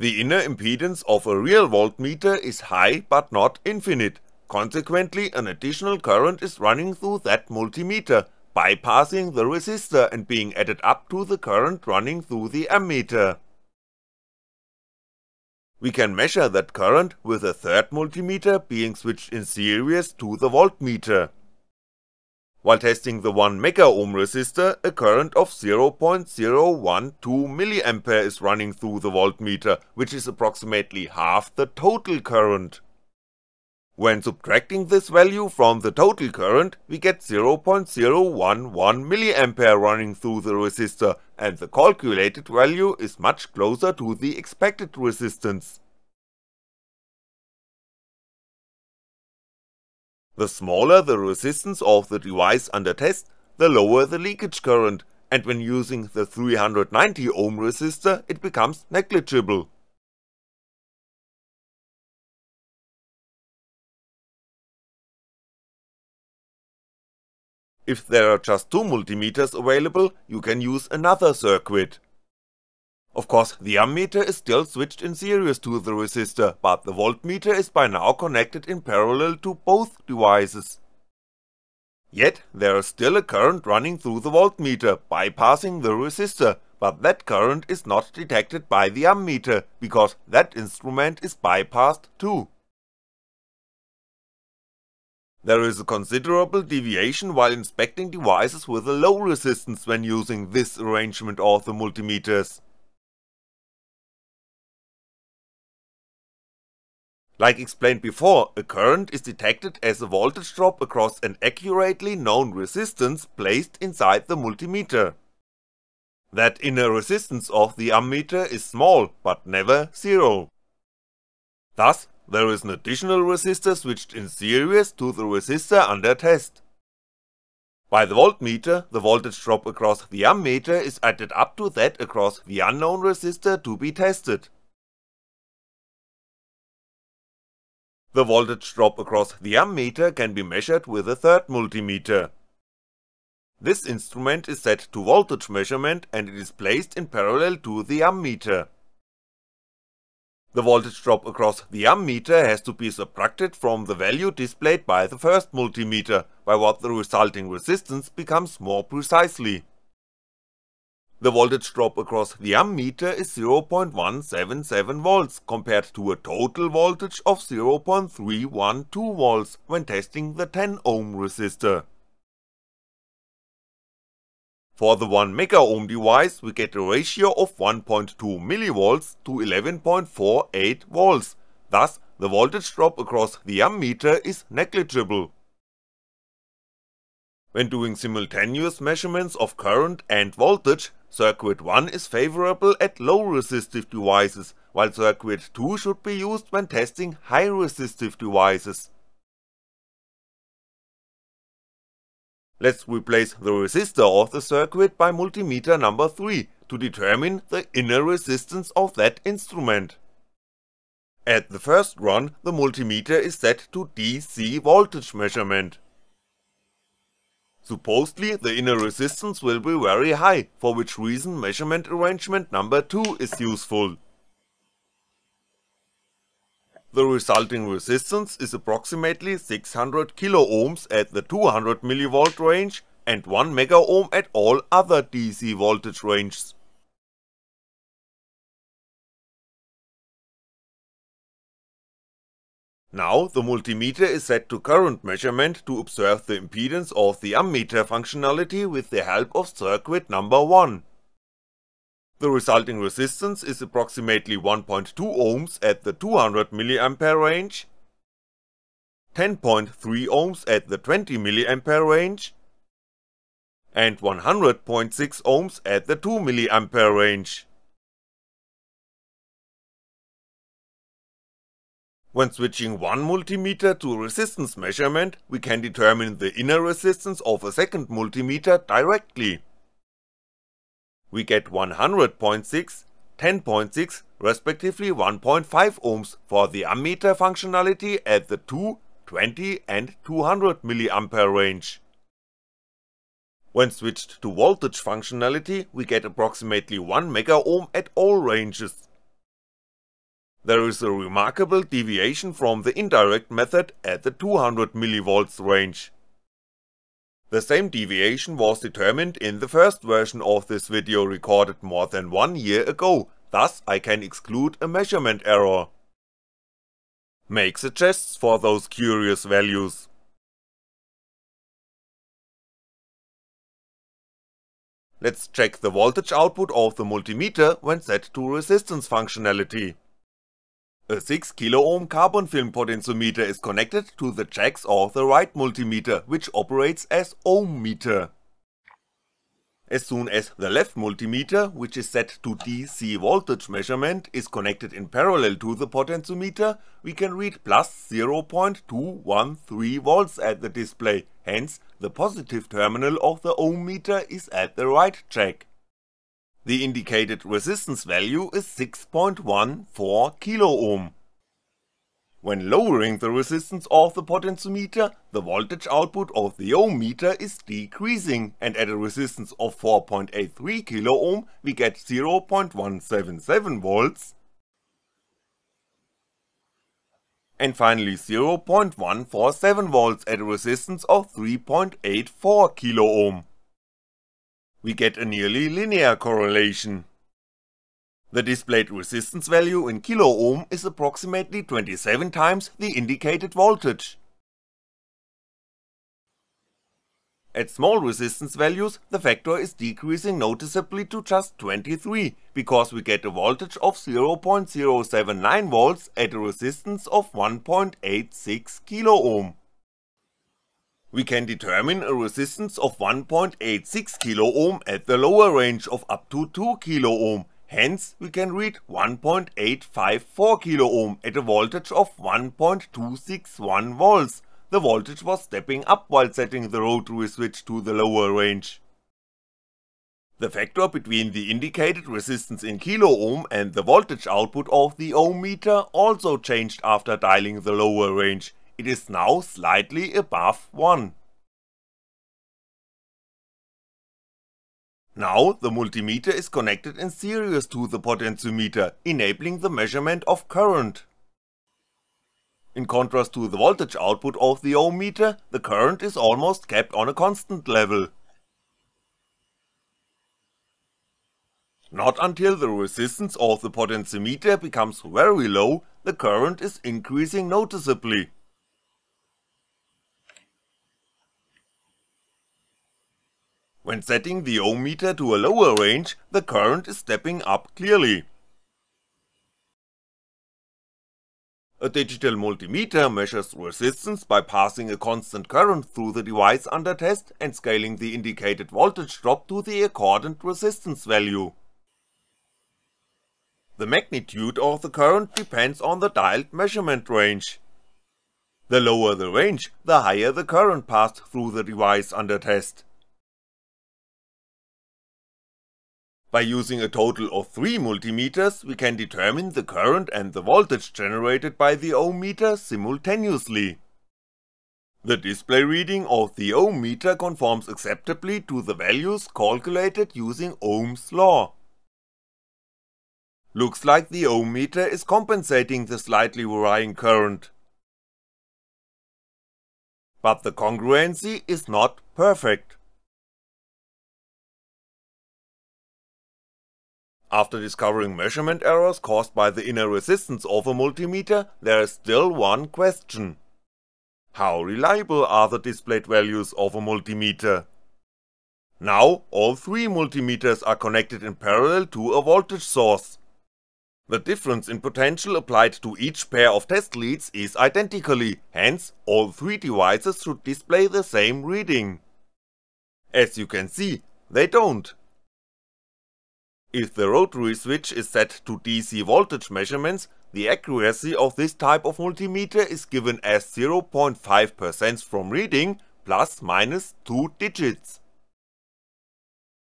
The inner impedance of a real voltmeter is high but not infinite, consequently an additional current is running through that multimeter, bypassing the resistor and being added up to the current running through the ammeter. We can measure that current with a third multimeter being switched in series to the voltmeter. While testing the 1 mega ohm resistor, a current of 0.012mA is running through the voltmeter, which is approximately half the total current. When subtracting this value from the total current, we get 0.011mA running through the resistor, and the calculated value is much closer to the expected resistance. The smaller the resistance of the device under test, the lower the leakage current, and when using the 390 ohm resistor it becomes negligible. If there are just two multimeters available, you can use another circuit. Of course, the ammeter is still switched in series to the resistor, but the voltmeter is by now connected in parallel to both devices. Yet, there is still a current running through the voltmeter, bypassing the resistor, but that current is not detected by the ammeter, because that instrument is bypassed too. There is a considerable deviation while inspecting devices with a low resistance when using this arrangement of the multimeters. Like explained before, a current is detected as a voltage drop across an accurately known resistance placed inside the multimeter. That inner resistance of the ammeter is small, but never zero. Thus, there is an additional resistor switched in series to the resistor under test. By the voltmeter, the voltage drop across the ammeter is added up to that across the unknown resistor to be tested. The voltage drop across the ammeter can be measured with a third multimeter. This instrument is set to voltage measurement and it is placed in parallel to the ammeter. The voltage drop across the ammeter has to be subtracted from the value displayed by the first multimeter, by what the resulting resistance becomes more precisely. The voltage drop across the ammeter is 0.177V compared to a total voltage of 0.312V when testing the 10Ohm resistor. For the 1MΩ device we get a ratio of 1.2mV to 11.48V, thus the voltage drop across the ammeter is negligible. When doing simultaneous measurements of current and voltage, Circuit 1 is favorable at low resistive devices, while circuit 2 should be used when testing high resistive devices. Let's replace the resistor of the circuit by multimeter number 3 to determine the inner resistance of that instrument. At the first run, the multimeter is set to DC voltage measurement. Supposedly the inner resistance will be very high, for which reason measurement arrangement number 2 is useful. The resulting resistance is approximately 600 kiloohms at the 200mV range and 1 megaohm at all other DC voltage ranges. Now the multimeter is set to current measurement to observe the impedance of the ammeter functionality with the help of circuit number 1. The resulting resistance is approximately 1.2 ohms at the 200mA range, 10.3 ohms at the 20mA range, and 100.6 ohms at the 2mA range. When switching one multimeter to resistance measurement, we can determine the inner resistance of a second multimeter directly. We get 100.6, 10.6 respectively 1.5 ohms for the ammeter functionality at the 2, 20 and 200mA range. When switched to voltage functionality, we get approximately 1 megaohm at all ranges. There is a remarkable deviation from the indirect method at the 200mV range. The same deviation was determined in the first version of this video recorded more than one year ago, thus I can exclude a measurement error. Make suggests for those curious values. Let's check the voltage output of the multimeter when set to resistance functionality. A 6 kiloohm carbon film potentiometer is connected to the jack's the right multimeter which operates as ohm meter. As soon as the left multimeter, which is set to DC voltage measurement, is connected in parallel to the potentiometer, we can read plus volts at the display, hence the positive terminal of the ohm meter is at the right jack. The indicated resistance value is 6.14 kOhm. When lowering the resistance of the potentiometer, the voltage output of the ohm meter is decreasing and at a resistance of 4.83 kOhm we get 0.177V and finally 0.147V at a resistance of 3.84 kOhm we get a nearly linear correlation. The displayed resistance value in kiloohm is approximately 27 times the indicated voltage. At small resistance values, the factor is decreasing noticeably to just 23, because we get a voltage of 0.079V at a resistance of 1.86 kiloohm. We can determine a resistance of 1.86 kiloohm at the lower range of up to 2 kiloohm, hence we can read 1.854 kiloohm at a voltage of 1.261 volts, the voltage was stepping up while setting the rotary switch to the lower range. The factor between the indicated resistance in kiloohm and the voltage output of the ohm meter also changed after dialing the lower range, it is now slightly above 1. Now the multimeter is connected in series to the potentiometer, enabling the measurement of current. In contrast to the voltage output of the ohmmeter, the current is almost kept on a constant level. Not until the resistance of the potentiometer becomes very low, the current is increasing noticeably. When setting the ohm meter to a lower range, the current is stepping up clearly. A digital multimeter measures resistance by passing a constant current through the device under test and scaling the indicated voltage drop to the accordant resistance value. The magnitude of the current depends on the dialed measurement range. The lower the range, the higher the current passed through the device under test. By using a total of 3 multimeters, we can determine the current and the voltage generated by the ohm meter simultaneously. The display reading of the ohm meter conforms acceptably to the values calculated using Ohm's law. Looks like the ohm meter is compensating the slightly varying current. But the congruency is not perfect. After discovering measurement errors caused by the inner resistance of a multimeter, there is still one question. How reliable are the displayed values of a multimeter? Now all three multimeters are connected in parallel to a voltage source. The difference in potential applied to each pair of test leads is identically, hence all three devices should display the same reading. As you can see, they don't. If the rotary switch is set to DC voltage measurements, the accuracy of this type of multimeter is given as 0.5% from reading, plus minus 2 digits.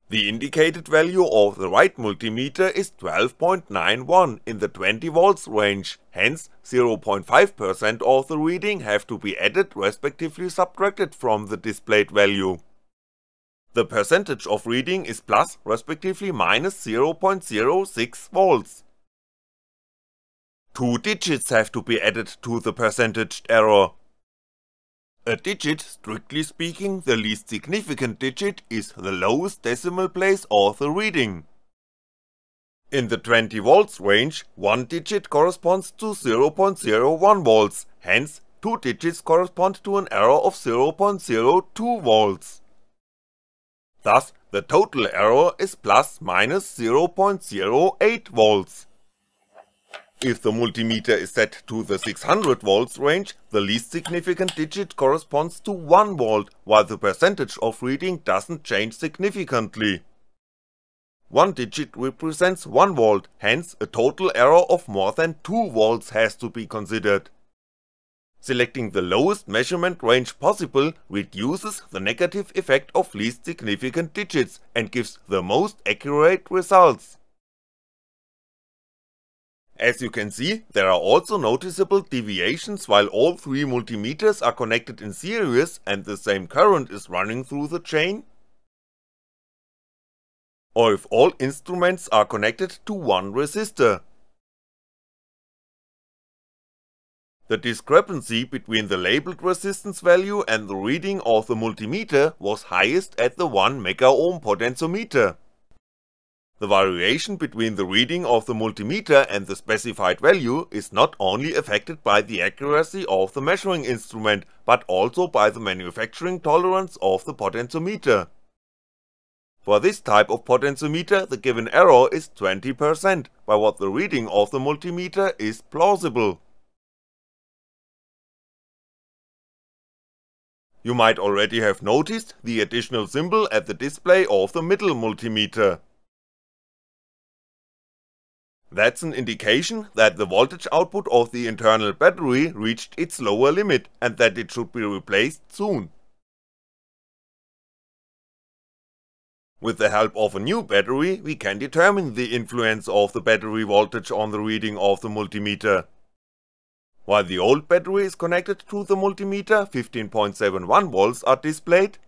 The indicated value of the right multimeter is 12.91 in the 20V range, hence 0.5% of the reading have to be added respectively subtracted from the displayed value. The percentage of reading is plus respectively minus 0.06V. Two digits have to be added to the percentage error. A digit, strictly speaking, the least significant digit is the lowest decimal place of the reading. In the 20V range, one digit corresponds to 0.01V, hence two digits correspond to an error of 0.02V. Thus, the total error is plus minus 0.08 volts. If the multimeter is set to the 600 volts range, the least significant digit corresponds to 1 volt, while the percentage of reading doesn't change significantly. One digit represents 1 volt, hence a total error of more than 2 volts has to be considered. Selecting the lowest measurement range possible reduces the negative effect of least significant digits and gives the most accurate results. As you can see, there are also noticeable deviations while all three multimeters are connected in series and the same current is running through the chain, or if all instruments are connected to one resistor. The discrepancy between the labeled resistance value and the reading of the multimeter was highest at the 1MΩ potentiometer. The variation between the reading of the multimeter and the specified value is not only affected by the accuracy of the measuring instrument, but also by the manufacturing tolerance of the potentiometer. For this type of potentiometer the given error is 20%, by what the reading of the multimeter is plausible. You might already have noticed the additional symbol at the display of the middle multimeter. That's an indication that the voltage output of the internal battery reached its lower limit and that it should be replaced soon. With the help of a new battery we can determine the influence of the battery voltage on the reading of the multimeter. While the old battery is connected to the multimeter, 15.71V are displayed,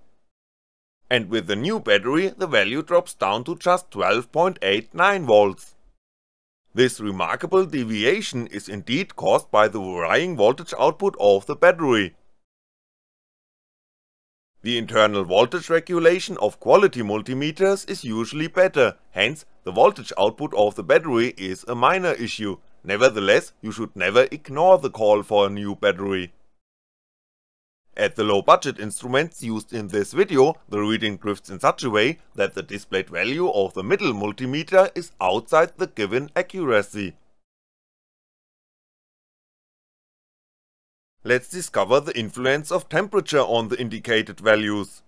and with the new battery the value drops down to just 12.89V. This remarkable deviation is indeed caused by the varying voltage output of the battery. The internal voltage regulation of quality multimeters is usually better, hence the voltage output of the battery is a minor issue, Nevertheless, you should never ignore the call for a new battery. At the low budget instruments used in this video, the reading drifts in such a way that the displayed value of the middle multimeter is outside the given accuracy. Let's discover the influence of temperature on the indicated values.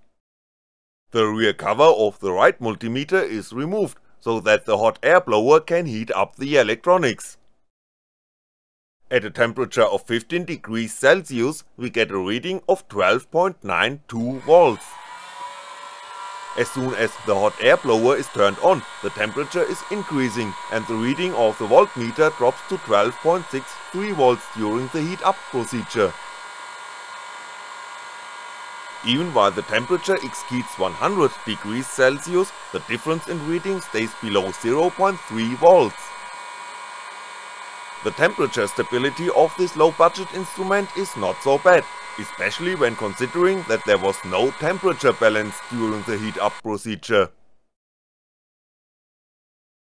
The rear cover of the right multimeter is removed, so that the hot air blower can heat up the electronics. At a temperature of 15 degrees Celsius we get a reading of 12.92 volts. As soon as the hot air blower is turned on, the temperature is increasing and the reading of the voltmeter drops to 12.63 volts during the heat up procedure. Even while the temperature exceeds 100 degrees Celsius, the difference in reading stays below 0.3 volts. The temperature stability of this low budget instrument is not so bad, especially when considering that there was no temperature balance during the heat up procedure.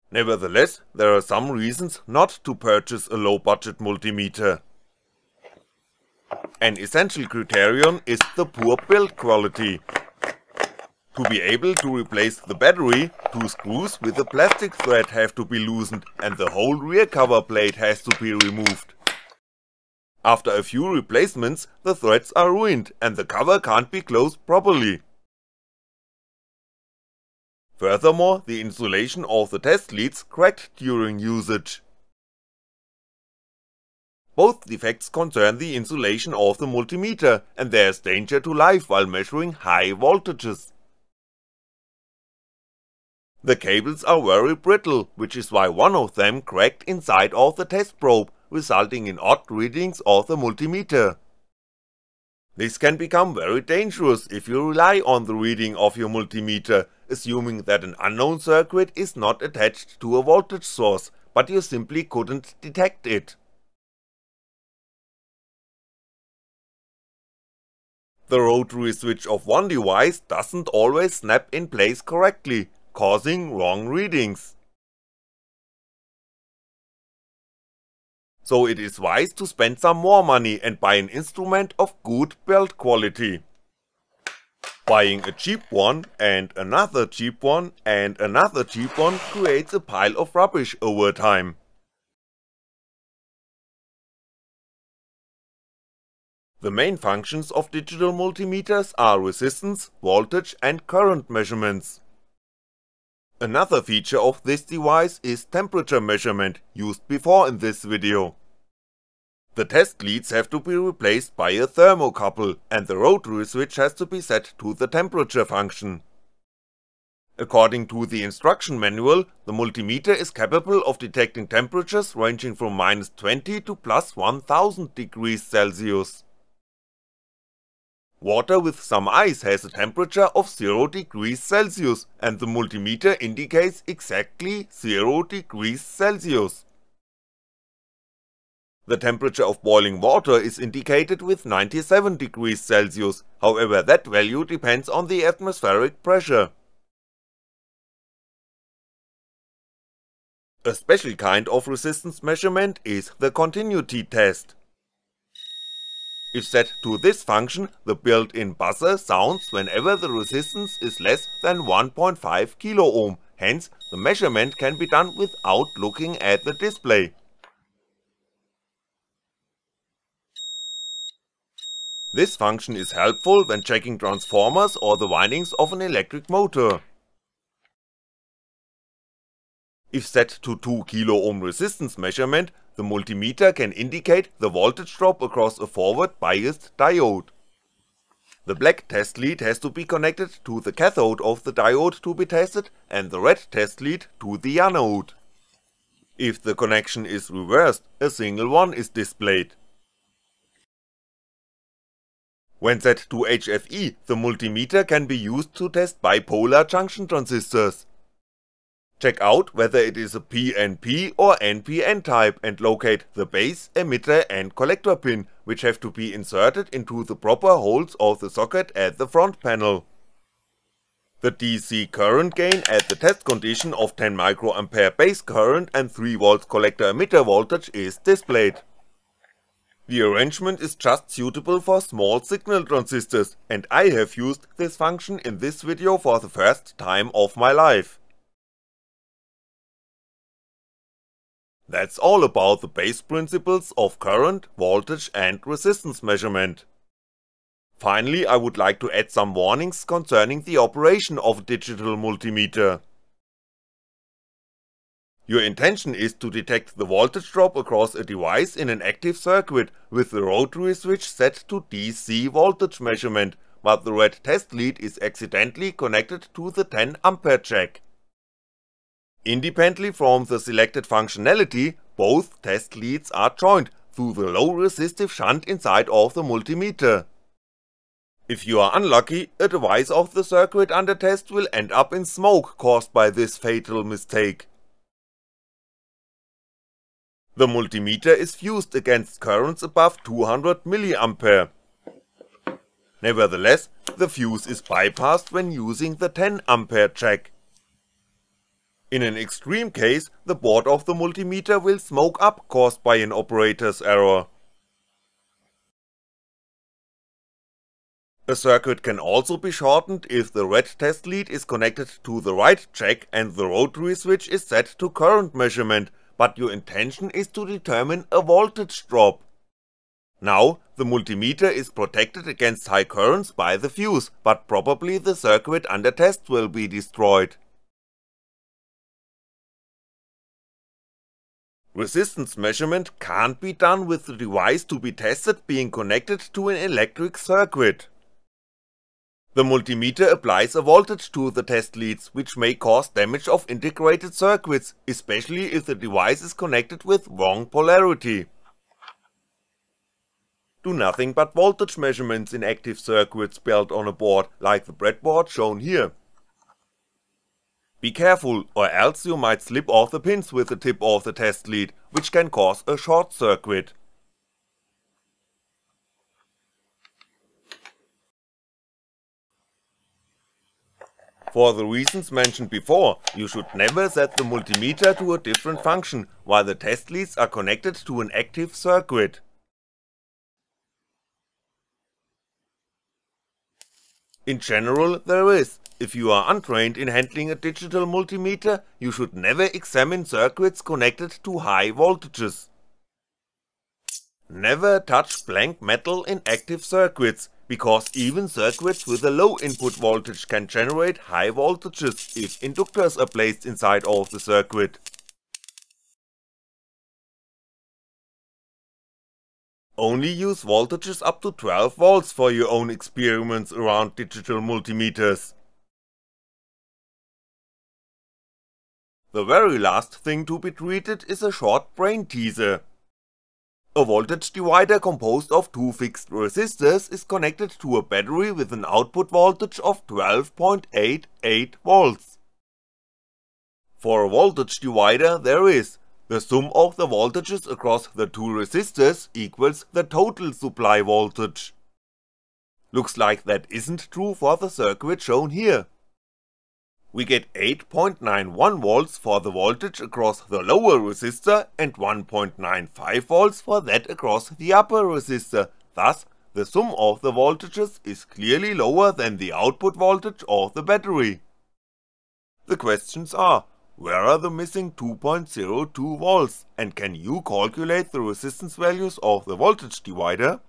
Nevertheless, there are some reasons not to purchase a low budget multimeter. An essential criterion is the poor build quality, to be able to replace the battery, two screws with a plastic thread have to be loosened and the whole rear cover plate has to be removed. After a few replacements, the threads are ruined and the cover can't be closed properly. Furthermore, the insulation of the test leads cracked during usage. Both defects concern the insulation of the multimeter and there is danger to life while measuring high voltages. The cables are very brittle, which is why one of them cracked inside of the test probe, resulting in odd readings of the multimeter. This can become very dangerous if you rely on the reading of your multimeter, assuming that an unknown circuit is not attached to a voltage source, but you simply couldn't detect it. The rotary switch of one device doesn't always snap in place correctly, causing wrong readings. So it is wise to spend some more money and buy an instrument of good build quality. Buying a cheap one and another cheap one and another cheap one creates a pile of rubbish over time. The main functions of digital multimeters are resistance, voltage and current measurements. Another feature of this device is temperature measurement, used before in this video. The test leads have to be replaced by a thermocouple and the rotary switch has to be set to the temperature function. According to the instruction manual, the multimeter is capable of detecting temperatures ranging from minus 20 to plus 1000 degrees Celsius. Water with some ice has a temperature of 0 degrees Celsius and the multimeter indicates exactly 0 degrees Celsius. The temperature of boiling water is indicated with 97 degrees Celsius, however that value depends on the atmospheric pressure. A special kind of resistance measurement is the continuity test. If set to this function, the built-in buzzer sounds whenever the resistance is less than 1.5 kiloohm. hence the measurement can be done without looking at the display. This function is helpful when checking transformers or the windings of an electric motor. If set to 2 kiloohm resistance measurement, the multimeter can indicate the voltage drop across a forward biased diode. The black test lead has to be connected to the cathode of the diode to be tested and the red test lead to the anode. If the connection is reversed, a single one is displayed. When set to HFE, the multimeter can be used to test bipolar junction transistors. Check out whether it is a PNP or NPN type and locate the base, emitter and collector pin, which have to be inserted into the proper holes of the socket at the front panel. The DC current gain at the test condition of 10 microampere base current and 3V collector emitter voltage is displayed. The arrangement is just suitable for small signal transistors and I have used this function in this video for the first time of my life. That's all about the base principles of current, voltage and resistance measurement. Finally I would like to add some warnings concerning the operation of digital multimeter. Your intention is to detect the voltage drop across a device in an active circuit with the rotary switch set to DC voltage measurement, but the red test lead is accidentally connected to the 10A check. Independently from the selected functionality, both test leads are joined through the low resistive shunt inside of the multimeter. If you are unlucky, a device of the circuit under test will end up in smoke caused by this fatal mistake. The multimeter is fused against currents above 200mA. Nevertheless, the fuse is bypassed when using the 10A check. In an extreme case, the board of the multimeter will smoke up caused by an operator's error. A circuit can also be shortened if the red test lead is connected to the right check and the rotary switch is set to current measurement, but your intention is to determine a voltage drop. Now, the multimeter is protected against high currents by the fuse, but probably the circuit under test will be destroyed. Resistance measurement can't be done with the device to be tested being connected to an electric circuit. The multimeter applies a voltage to the test leads which may cause damage of integrated circuits, especially if the device is connected with wrong polarity. Do nothing but voltage measurements in active circuits built on a board like the breadboard shown here. Be careful or else you might slip off the pins with the tip of the test lead, which can cause a short circuit. For the reasons mentioned before, you should never set the multimeter to a different function while the test leads are connected to an active circuit. In general there is, if you are untrained in handling a digital multimeter, you should never examine circuits connected to high voltages. Never touch blank metal in active circuits, because even circuits with a low input voltage can generate high voltages if inductors are placed inside of the circuit. Only use voltages up to 12V for your own experiments around digital multimeters. The very last thing to be treated is a short brain teaser. A voltage divider composed of two fixed resistors is connected to a battery with an output voltage of 12.88V. For a voltage divider there is, the sum of the voltages across the two resistors equals the total supply voltage. Looks like that isn't true for the circuit shown here, we get 8.91 volts for the voltage across the lower resistor and 1.95 volts for that across the upper resistor, thus the sum of the voltages is clearly lower than the output voltage of the battery. The questions are, where are the missing 2.02 volts and can you calculate the resistance values of the voltage divider?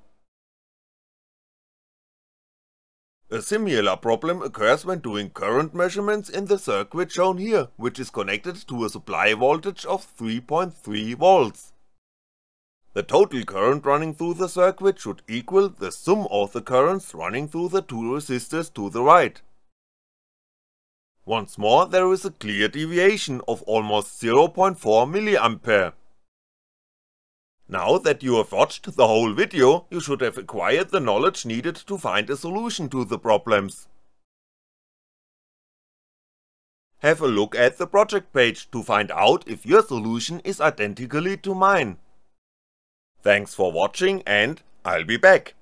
A similar problem occurs when doing current measurements in the circuit shown here, which is connected to a supply voltage of 3.3V. The total current running through the circuit should equal the sum of the currents running through the two resistors to the right. Once more there is a clear deviation of almost 0.4mA now that you have watched the whole video, you should have acquired the knowledge needed to find a solution to the problems. Have a look at the project page to find out if your solution is identically to mine. Thanks for watching and I'll be back.